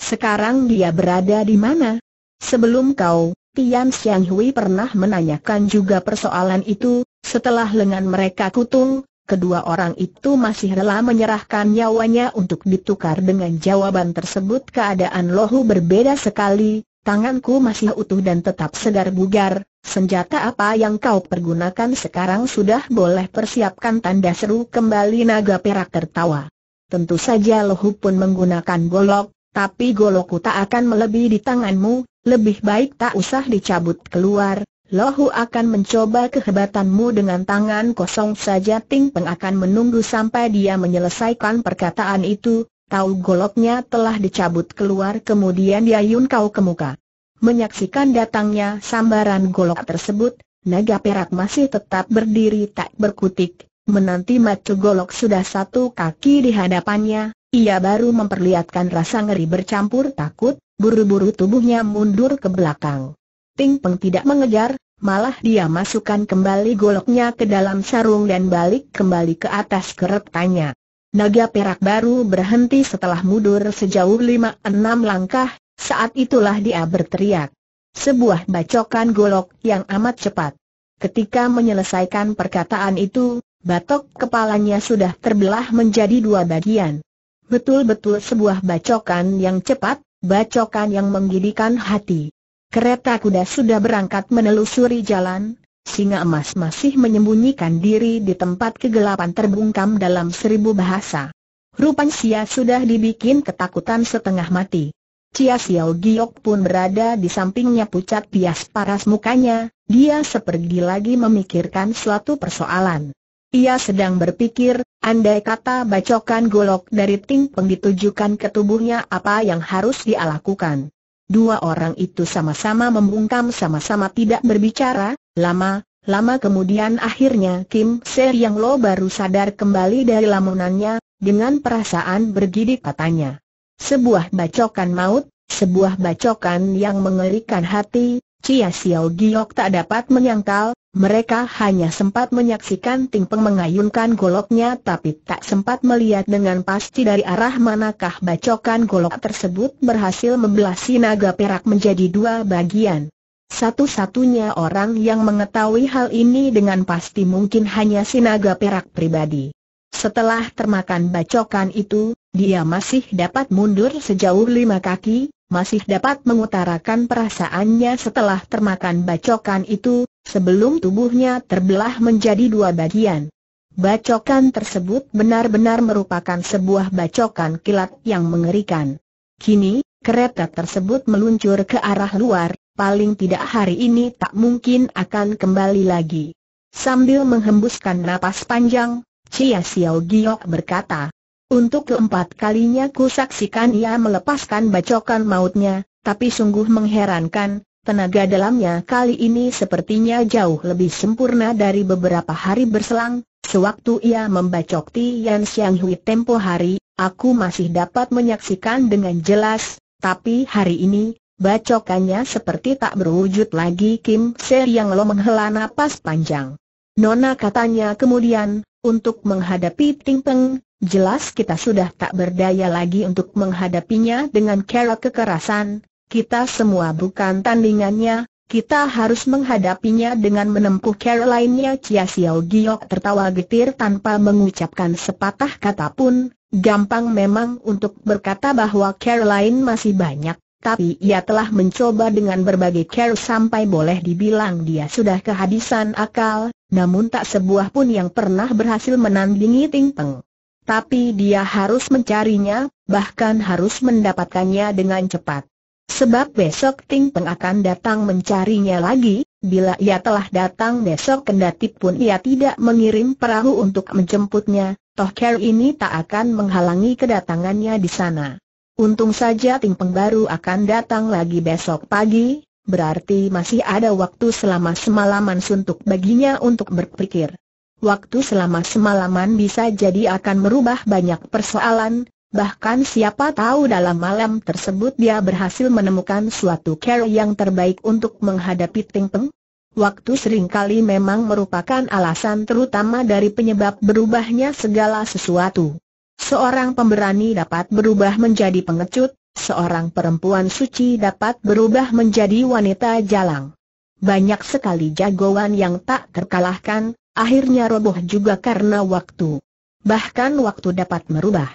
Sekarang dia berada di mana? Sebelum kau, Tian Xianghui pernah menanyakan juga persoalan itu, setelah lengan mereka kutung, kedua orang itu masih rela menyerahkan nyawanya untuk ditukar dengan jawaban tersebut keadaan lohu berbeda sekali, tanganku masih utuh dan tetap segar bugar, senjata apa yang kau pergunakan sekarang sudah boleh persiapkan tanda seru kembali naga perak tertawa. Tentu saja lohu pun menggunakan golok, tapi golokku tak akan melebihi di tanganmu, lebih baik tak usah dicabut keluar, Lohu akan mencoba kehebatanmu dengan tangan kosong saja Ting Peng akan menunggu sampai dia menyelesaikan perkataan itu, tahu goloknya telah dicabut keluar kemudian diayun Kau ke muka. Menyaksikan datangnya sambaran golok tersebut, naga perak masih tetap berdiri tak berkutik, menanti macu golok sudah satu kaki di hadapannya, ia baru memperlihatkan rasa ngeri bercampur takut, buru-buru tubuhnya mundur ke belakang. Ting Peng tidak mengejar, malah dia masukkan kembali goloknya ke dalam sarung dan balik kembali ke atas keretanya. Naga perak baru berhenti setelah mundur sejauh 5-6 langkah, saat itulah dia berteriak. Sebuah bacokan golok yang amat cepat. Ketika menyelesaikan perkataan itu, batok kepalanya sudah terbelah menjadi dua bagian. Betul-betul sebuah bacokan yang cepat, bacokan yang menggidikan hati. Kereta kuda sudah berangkat menelusuri jalan, Singa Emas masih menyembunyikan diri di tempat kegelapan terbungkam dalam seribu bahasa. Rupan Sia sudah dibikin ketakutan setengah mati. Cia Siau Giok pun berada di sampingnya pucat pias paras mukanya, dia sepergi lagi memikirkan suatu persoalan. Ia sedang berpikir, andai kata bacokan golok dari Ting Peng ditujukan ke tubuhnya apa yang harus dia lakukan. Dua orang itu sama-sama membungkam sama-sama tidak berbicara, lama, lama kemudian akhirnya Kim Se Yang Lo baru sadar kembali dari lamunannya, dengan perasaan bergidik katanya. Sebuah bacokan maut, sebuah bacokan yang mengerikan hati, Cia Xiao Giok tak dapat menyangkal, mereka hanya sempat menyaksikan Ting Peng mengayunkan goloknya tapi tak sempat melihat dengan pasti dari arah manakah bacokan golok tersebut berhasil membelah si naga perak menjadi dua bagian. Satu-satunya orang yang mengetahui hal ini dengan pasti mungkin hanya si naga perak pribadi. Setelah termakan bacokan itu, dia masih dapat mundur sejauh lima kaki, masih dapat mengutarakan perasaannya setelah termakan bacokan itu, sebelum tubuhnya terbelah menjadi dua bagian. Bacokan tersebut benar-benar merupakan sebuah bacokan kilat yang mengerikan. Kini, kereta tersebut meluncur ke arah luar, paling tidak hari ini tak mungkin akan kembali lagi. Sambil menghembuskan napas panjang, Chia Xiao Giok berkata, Untuk keempat kalinya ku saksikan ia melepaskan bacokan mautnya, tapi sungguh mengherankan, Tenaga dalamnya kali ini sepertinya jauh lebih sempurna dari beberapa hari berselang. Sewaktu ia membacok Tian Xiang Hui tempo hari, aku masih dapat menyaksikan dengan jelas, tapi hari ini, bacokannya seperti tak berwujud lagi Kim Se yang lo menghela napas panjang. Nona katanya kemudian, untuk menghadapi Ting Peng, jelas kita sudah tak berdaya lagi untuk menghadapinya dengan cara kekerasan, kita semua bukan tandingannya, kita harus menghadapinya dengan menempuh caroline lainnya. Chia Xiao Giok tertawa getir tanpa mengucapkan sepatah kata pun, gampang memang untuk berkata bahwa Caroline masih banyak, tapi ia telah mencoba dengan berbagai care sampai boleh dibilang dia sudah kehabisan akal, namun tak sebuah pun yang pernah berhasil menandingi Ting Peng. Tapi dia harus mencarinya, bahkan harus mendapatkannya dengan cepat. Sebab besok Ting Peng akan datang mencarinya lagi, bila ia telah datang besok kendati pun ia tidak mengirim perahu untuk menjemputnya, toh care ini tak akan menghalangi kedatangannya di sana. Untung saja Ting Peng baru akan datang lagi besok pagi, berarti masih ada waktu selama semalaman suntuk baginya untuk berpikir. Waktu selama semalaman bisa jadi akan merubah banyak persoalan, Bahkan siapa tahu dalam malam tersebut dia berhasil menemukan suatu cara yang terbaik untuk menghadapi Ting Peng. Waktu kali memang merupakan alasan terutama dari penyebab berubahnya segala sesuatu. Seorang pemberani dapat berubah menjadi pengecut, seorang perempuan suci dapat berubah menjadi wanita jalang. Banyak sekali jagoan yang tak terkalahkan, akhirnya roboh juga karena waktu. Bahkan waktu dapat merubah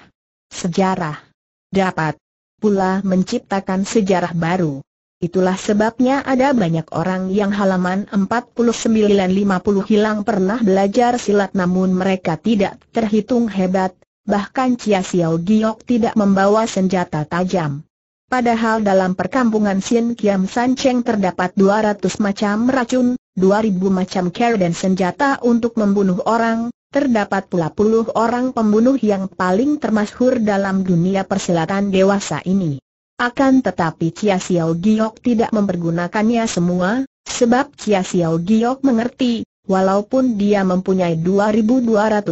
sejarah. Dapat pula menciptakan sejarah baru. Itulah sebabnya ada banyak orang yang halaman 49-50 hilang pernah belajar silat namun mereka tidak terhitung hebat, bahkan Chia Xiao Giok tidak membawa senjata tajam. Padahal dalam perkampungan Xin Kiam San Cheng terdapat 200 macam racun, 2000 macam care dan senjata untuk membunuh orang, Terdapat pula puluh orang pembunuh yang paling termasyhur dalam dunia persilatan dewasa ini. Akan tetapi Chia Xiao Giok tidak mempergunakannya semua, sebab Chia Xiao Giok mengerti, walaupun dia mempunyai 2220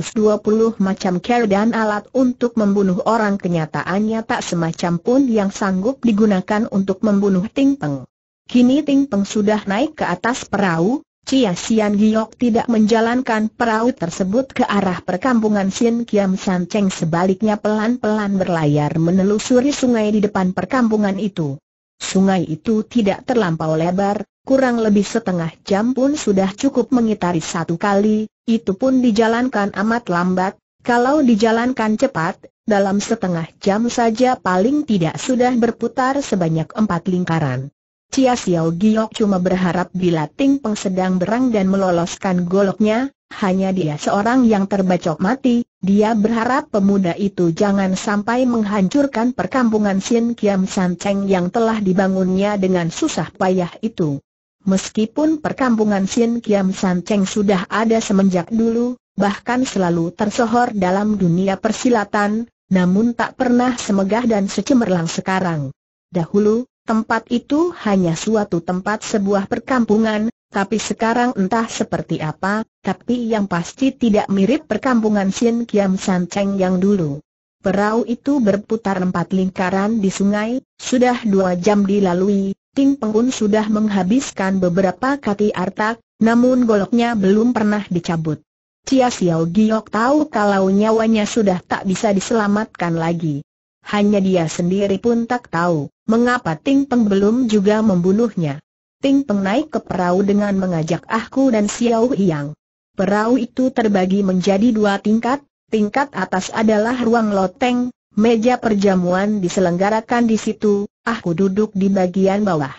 macam care dan alat untuk membunuh orang kenyataannya tak semacam pun yang sanggup digunakan untuk membunuh Ting Peng. Kini Ting Peng sudah naik ke atas perahu, Chia Sian Giok tidak menjalankan perahu tersebut ke arah perkampungan Sin Kiam San Cheng sebaliknya pelan-pelan berlayar menelusuri sungai di depan perkampungan itu. Sungai itu tidak terlampau lebar, kurang lebih setengah jam pun sudah cukup mengitari satu kali, itu pun dijalankan amat lambat, kalau dijalankan cepat, dalam setengah jam saja paling tidak sudah berputar sebanyak empat lingkaran. Cia Xiao Giok cuma berharap bila Ting Peng sedang berang dan meloloskan goloknya, hanya dia seorang yang terbacok mati, dia berharap pemuda itu jangan sampai menghancurkan perkampungan Sin Kiam San Cheng yang telah dibangunnya dengan susah payah itu. Meskipun perkampungan Sin Kiam San Cheng sudah ada semenjak dulu, bahkan selalu tersohor dalam dunia persilatan, namun tak pernah semegah dan secemerlang sekarang. Dahulu, Tempat itu hanya suatu tempat sebuah perkampungan, tapi sekarang entah seperti apa, tapi yang pasti tidak mirip perkampungan Xin Kiam San Cheng yang dulu. Perahu itu berputar empat lingkaran di sungai, sudah dua jam dilalui, Ting Pengun sudah menghabiskan beberapa kati artak, namun goloknya belum pernah dicabut. Cia Xiao Giok tahu kalau nyawanya sudah tak bisa diselamatkan lagi hanya dia sendiri pun tak tahu, mengapa Ting Peng belum juga membunuhnya. Ting Peng naik ke perahu dengan mengajak Ahku dan Xiao Yang. Perahu itu terbagi menjadi dua tingkat, tingkat atas adalah ruang loteng, meja perjamuan diselenggarakan di situ, Ahku duduk di bagian bawah.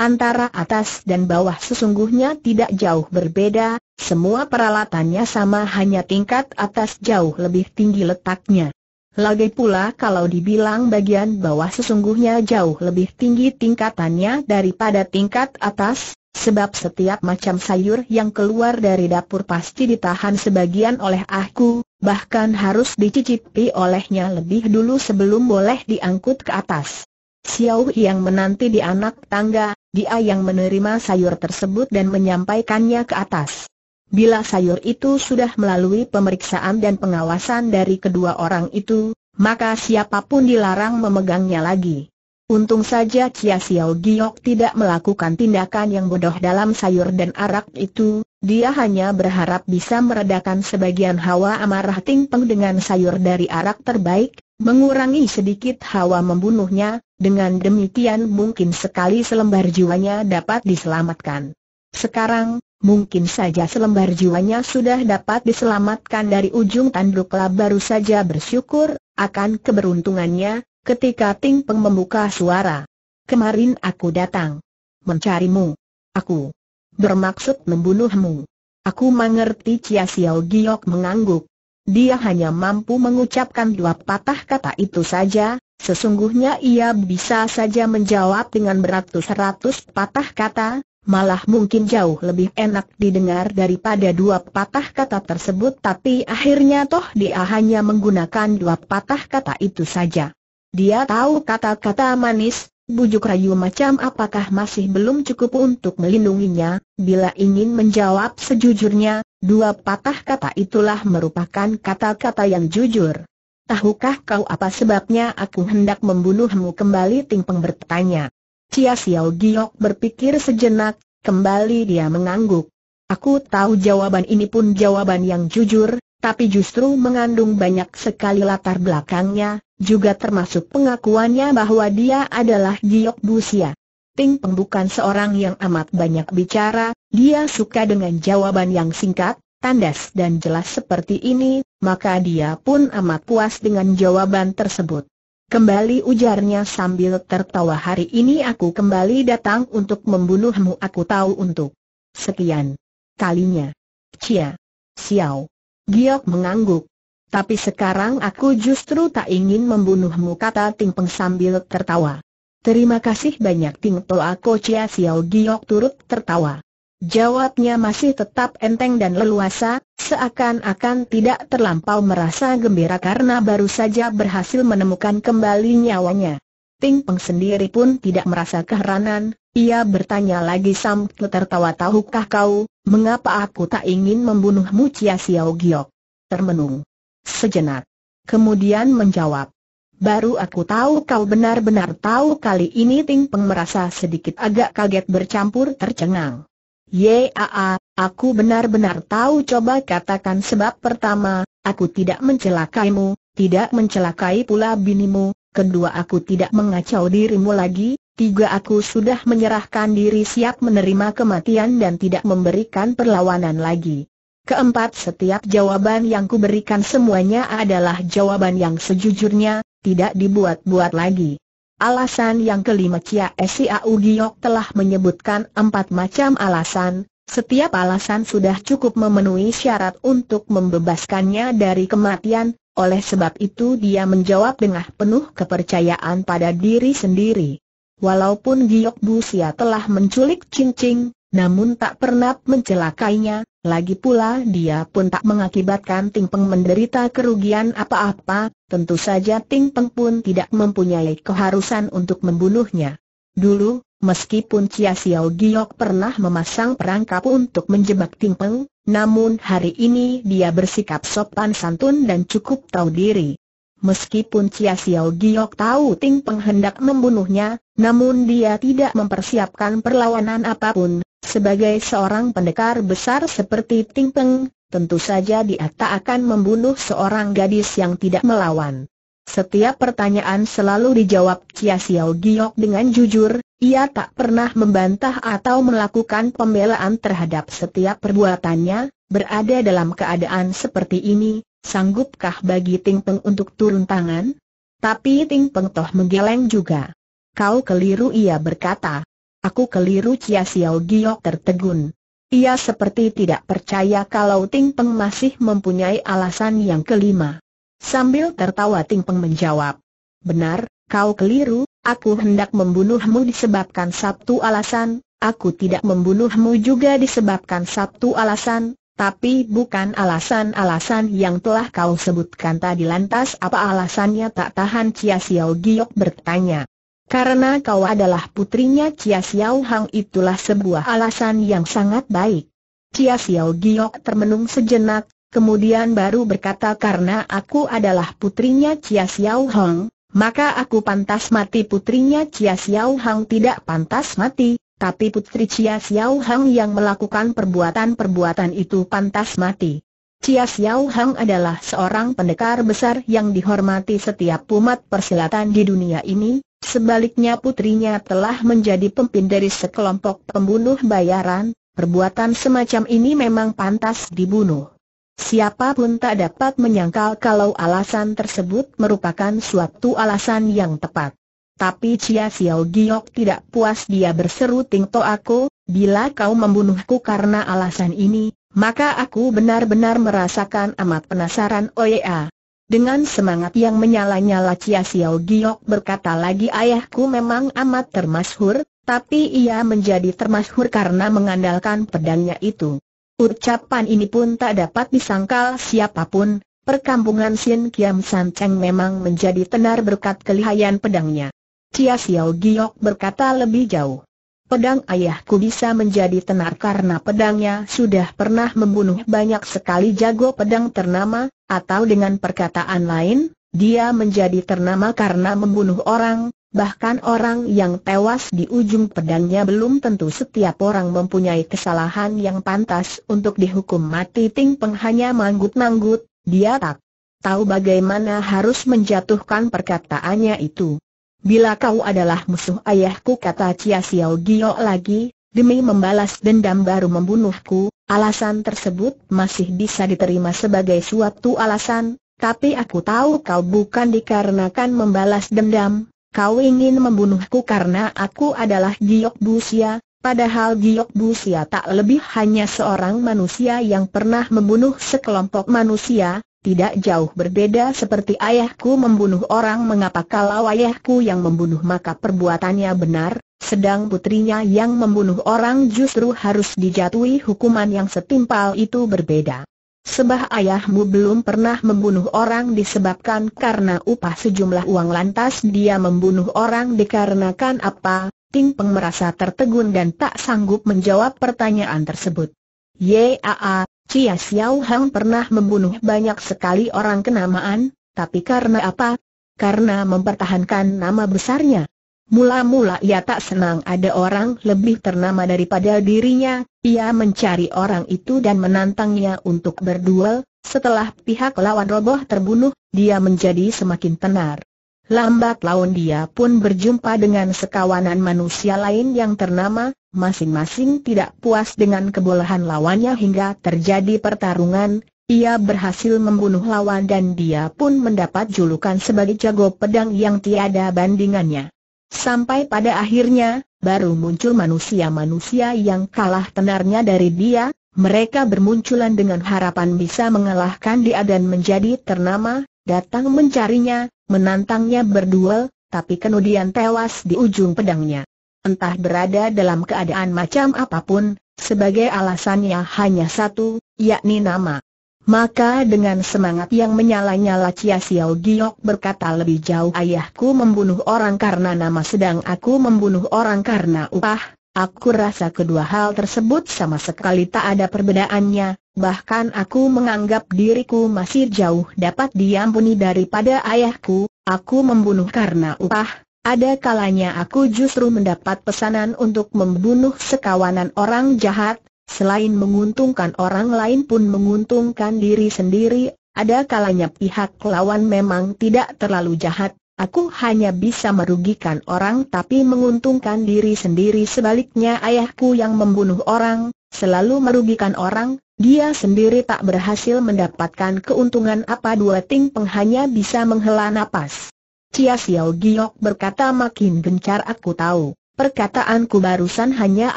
Antara atas dan bawah sesungguhnya tidak jauh berbeda, semua peralatannya sama hanya tingkat atas jauh lebih tinggi letaknya. Lagi pula kalau dibilang bagian bawah sesungguhnya jauh lebih tinggi tingkatannya daripada tingkat atas, sebab setiap macam sayur yang keluar dari dapur pasti ditahan sebagian oleh aku, bahkan harus dicicipi olehnya lebih dulu sebelum boleh diangkut ke atas. Xiao yang menanti di anak tangga, dia yang menerima sayur tersebut dan menyampaikannya ke atas. Bila sayur itu sudah melalui pemeriksaan dan pengawasan dari kedua orang itu, maka siapapun dilarang memegangnya lagi. Untung saja Chia Xiao Giok tidak melakukan tindakan yang bodoh dalam sayur dan arak itu, dia hanya berharap bisa meredakan sebagian hawa amarah Ting Peng dengan sayur dari arak terbaik, mengurangi sedikit hawa membunuhnya, dengan demikian mungkin sekali selembar jiwanya dapat diselamatkan. Sekarang, mungkin saja selembar jiwanya sudah dapat diselamatkan dari ujung tanduk tanduklah baru saja bersyukur akan keberuntungannya ketika Ting Peng membuka suara. Kemarin aku datang mencarimu. Aku bermaksud membunuhmu. Aku mengerti Chia Xiao Giok mengangguk. Dia hanya mampu mengucapkan dua patah kata itu saja, Sesungguhnya ia bisa saja menjawab dengan beratus-ratus patah kata, malah mungkin jauh lebih enak didengar daripada dua patah kata tersebut tapi akhirnya toh dia hanya menggunakan dua patah kata itu saja. Dia tahu kata-kata manis, bujuk rayu macam apakah masih belum cukup untuk melindunginya, bila ingin menjawab sejujurnya, dua patah kata itulah merupakan kata-kata yang jujur. Tahukah kau apa sebabnya aku hendak membunuhmu kembali Ting Peng bertanya. Cia Xiao Giok berpikir sejenak, kembali dia mengangguk. Aku tahu jawaban ini pun jawaban yang jujur, tapi justru mengandung banyak sekali latar belakangnya, juga termasuk pengakuannya bahwa dia adalah Giok Busia. Ting Peng bukan seorang yang amat banyak bicara, dia suka dengan jawaban yang singkat, tandas dan jelas seperti ini, maka dia pun amat puas dengan jawaban tersebut. Kembali ujarnya sambil tertawa hari ini aku kembali datang untuk membunuhmu aku tahu untuk sekian kalinya. Cia, Xiao, Giok mengangguk. Tapi sekarang aku justru tak ingin membunuhmu kata Ting Peng sambil tertawa. Terima kasih banyak Ting Toa Ko Cia Xiao Giok turut tertawa. Jawabnya masih tetap enteng dan leluasa, seakan-akan tidak terlampau merasa gembira karena baru saja berhasil menemukan kembali nyawanya. Ting Peng sendiri pun tidak merasa keheranan, ia bertanya lagi sambil tertawa tahukah kau, mengapa aku tak ingin membunuhmu Cia Xiao Giok? Termenung. Sejenak. Kemudian menjawab. Baru aku tahu kau benar-benar tahu kali ini Ting Peng merasa sedikit agak kaget bercampur tercengang. Yaa, aku benar-benar tahu coba katakan sebab pertama, aku tidak mencelakaimu, tidak mencelakai pula binimu, kedua aku tidak mengacau dirimu lagi, tiga aku sudah menyerahkan diri siap menerima kematian dan tidak memberikan perlawanan lagi. Keempat setiap jawaban yang kuberikan semuanya adalah jawaban yang sejujurnya, tidak dibuat-buat lagi. Alasan yang kelima Kia Siau Giok telah menyebutkan empat macam alasan, setiap alasan sudah cukup memenuhi syarat untuk membebaskannya dari kematian, oleh sebab itu dia menjawab dengan penuh kepercayaan pada diri sendiri. Walaupun Giok Busia telah menculik cincin, namun tak pernah mencelakainya, lagi pula dia pun tak mengakibatkan Ting Peng menderita kerugian apa-apa, tentu saja Ting Peng pun tidak mempunyai keharusan untuk membunuhnya. Dulu, meskipun Chia Xiao Giok pernah memasang perangkap untuk menjebak Ting Peng, namun hari ini dia bersikap sopan santun dan cukup tahu diri. Meskipun Chia Xiao Giok tahu Ting Peng hendak membunuhnya, namun dia tidak mempersiapkan perlawanan apapun, sebagai seorang pendekar besar seperti Ting Peng, tentu saja dia tak akan membunuh seorang gadis yang tidak melawan. Setiap pertanyaan selalu dijawab Chia Xiao Giok dengan jujur, ia tak pernah membantah atau melakukan pembelaan terhadap setiap perbuatannya, berada dalam keadaan seperti ini, sanggupkah bagi Ting Peng untuk turun tangan? Tapi Ting Peng toh menggeleng juga. Kau keliru ia berkata, Aku keliru Chia Xiao Giok tertegun. Ia seperti tidak percaya kalau Ting Peng masih mempunyai alasan yang kelima. Sambil tertawa Ting Peng menjawab. Benar, kau keliru, aku hendak membunuhmu disebabkan satu alasan, aku tidak membunuhmu juga disebabkan satu alasan, tapi bukan alasan-alasan yang telah kau sebutkan tadi lantas apa alasannya tak tahan Chia Xiao Giok bertanya. Karena kau adalah putrinya Chia Xiao Hang itulah sebuah alasan yang sangat baik. Chia Xiao Giok termenung sejenak, kemudian baru berkata karena aku adalah putrinya Chia Xiao Hang, maka aku pantas mati putrinya Chia Xiao Hang tidak pantas mati, tapi putri Chia Xiao Hang yang melakukan perbuatan-perbuatan itu pantas mati. Chia Xiao Hang adalah seorang pendekar besar yang dihormati setiap umat persilatan di dunia ini, Sebaliknya putrinya telah menjadi pemimpin dari sekelompok pembunuh bayaran, perbuatan semacam ini memang pantas dibunuh. Siapapun tak dapat menyangkal kalau alasan tersebut merupakan suatu alasan yang tepat. Tapi Chia Xiao Giok tidak puas dia berseru Ting To aku, bila kau membunuhku karena alasan ini, maka aku benar-benar merasakan amat penasaran Oya. Dengan semangat yang menyala-nyala Chia Xiao Giok berkata lagi ayahku memang amat termasyhur, tapi ia menjadi termasyhur karena mengandalkan pedangnya itu. Ucapan ini pun tak dapat disangkal siapapun, perkampungan Sin Kiam San Cheng memang menjadi tenar berkat kelihayan pedangnya. Chia Xiao Giok berkata lebih jauh. Pedang ayahku bisa menjadi tenar karena pedangnya sudah pernah membunuh banyak sekali jago pedang ternama, atau dengan perkataan lain, dia menjadi ternama karena membunuh orang, bahkan orang yang tewas di ujung pedangnya belum tentu setiap orang mempunyai kesalahan yang pantas untuk dihukum mati Ting Peng hanya manggut-manggut, dia tak tahu bagaimana harus menjatuhkan perkataannya itu. Bila kau adalah musuh ayahku kata Chia Xiao Gio lagi, demi membalas dendam baru membunuhku, alasan tersebut masih bisa diterima sebagai suatu alasan, tapi aku tahu kau bukan dikarenakan membalas dendam, kau ingin membunuhku karena aku adalah Giok Busia, padahal Giok Busia tak lebih hanya seorang manusia yang pernah membunuh sekelompok manusia, tidak jauh berbeda seperti ayahku membunuh orang mengapa kalau ayahku yang membunuh maka perbuatannya benar, sedang putrinya yang membunuh orang justru harus dijatuhi hukuman yang setimpal itu berbeda. Sebab ayahmu belum pernah membunuh orang disebabkan karena upah sejumlah uang lantas dia membunuh orang dikarenakan apa? Ting Peng merasa tertegun dan tak sanggup menjawab pertanyaan tersebut. Yaa, Cia Xiao Hang pernah membunuh banyak sekali orang kenamaan, tapi karena apa? Karena mempertahankan nama besarnya. Mula-mula ia tak senang ada orang lebih ternama daripada dirinya, ia mencari orang itu dan menantangnya untuk berduel, setelah pihak lawan roboh terbunuh, dia menjadi semakin tenar. Lambat laun dia pun berjumpa dengan sekawanan manusia lain yang ternama, masing-masing tidak puas dengan kebolehan lawannya hingga terjadi pertarungan, ia berhasil membunuh lawan dan dia pun mendapat julukan sebagai jago pedang yang tiada bandingannya. Sampai pada akhirnya, baru muncul manusia-manusia yang kalah tenarnya dari dia, mereka bermunculan dengan harapan bisa mengalahkan dia dan menjadi ternama, datang mencarinya, menantangnya berduel, tapi kemudian tewas di ujung pedangnya. Entah berada dalam keadaan macam apapun, sebagai alasannya hanya satu, yakni nama. Maka dengan semangat yang menyala-nyala Chia Xiao Giok berkata lebih jauh ayahku membunuh orang karena nama sedang aku membunuh orang karena upah, aku rasa kedua hal tersebut sama sekali tak ada perbedaannya, bahkan aku menganggap diriku masih jauh dapat diampuni daripada ayahku, aku membunuh karena upah, ada kalanya aku justru mendapat pesanan untuk membunuh sekawanan orang jahat, selain menguntungkan orang lain pun menguntungkan diri sendiri, ada kalanya pihak lawan memang tidak terlalu jahat, Aku hanya bisa merugikan orang tapi menguntungkan diri sendiri sebaliknya ayahku yang membunuh orang, selalu merugikan orang, dia sendiri tak berhasil mendapatkan keuntungan apa dua ting peng hanya bisa menghela napas. Cia Xiao Giok berkata makin gencar aku tahu. Perkataanku barusan hanya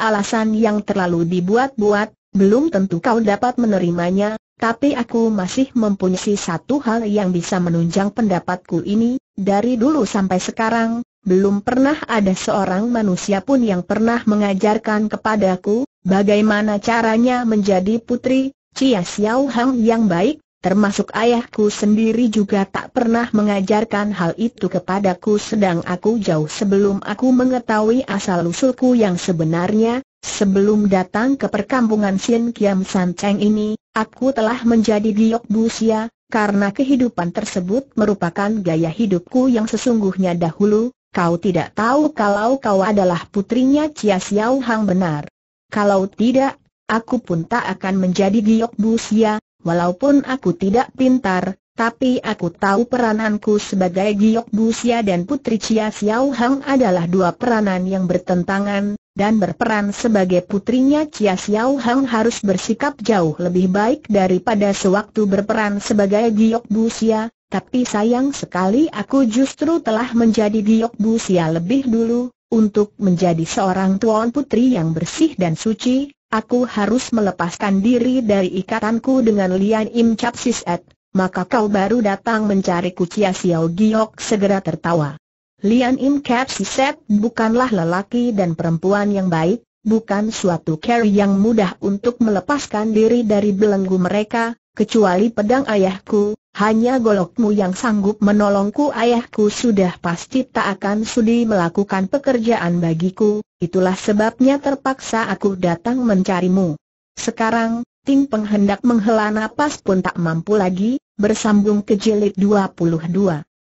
alasan yang terlalu dibuat-buat, belum tentu kau dapat menerimanya, tapi aku masih mempunyai satu hal yang bisa menunjang pendapatku ini, dari dulu sampai sekarang, belum pernah ada seorang manusia pun yang pernah mengajarkan kepadaku, bagaimana caranya menjadi putri, Cia Xiao Hang yang baik, termasuk ayahku sendiri juga tak pernah mengajarkan hal itu kepadaku sedang aku jauh sebelum aku mengetahui asal-usulku yang sebenarnya, sebelum datang ke perkampungan Sin Kiam San Cheng ini, aku telah menjadi giok busia, karena kehidupan tersebut merupakan gaya hidupku yang sesungguhnya dahulu, kau tidak tahu kalau kau adalah putrinya Chia Xiao Hang benar. Kalau tidak, aku pun tak akan menjadi giok busia, Walaupun aku tidak pintar, tapi aku tahu perananku sebagai Giok Busia dan Putri Chia Xiao Hang adalah dua peranan yang bertentangan, dan berperan sebagai putrinya Chia Xiao Hang harus bersikap jauh lebih baik daripada sewaktu berperan sebagai Giok Busia, tapi sayang sekali aku justru telah menjadi Giok Busia lebih dulu, untuk menjadi seorang tuan putri yang bersih dan suci, aku harus melepaskan diri dari ikatanku dengan Lian Im Chap Ed, maka kau baru datang mencariku Cia Xiao Giok segera tertawa. Lian Im Chap Ed bukanlah lelaki dan perempuan yang baik, bukan suatu carry yang mudah untuk melepaskan diri dari belenggu mereka, kecuali pedang ayahku, hanya golokmu yang sanggup menolongku ayahku sudah pasti tak akan sudi melakukan pekerjaan bagiku, itulah sebabnya terpaksa aku datang mencarimu. Sekarang, Ting penghendak menghela napas pun tak mampu lagi, bersambung ke jilid 22.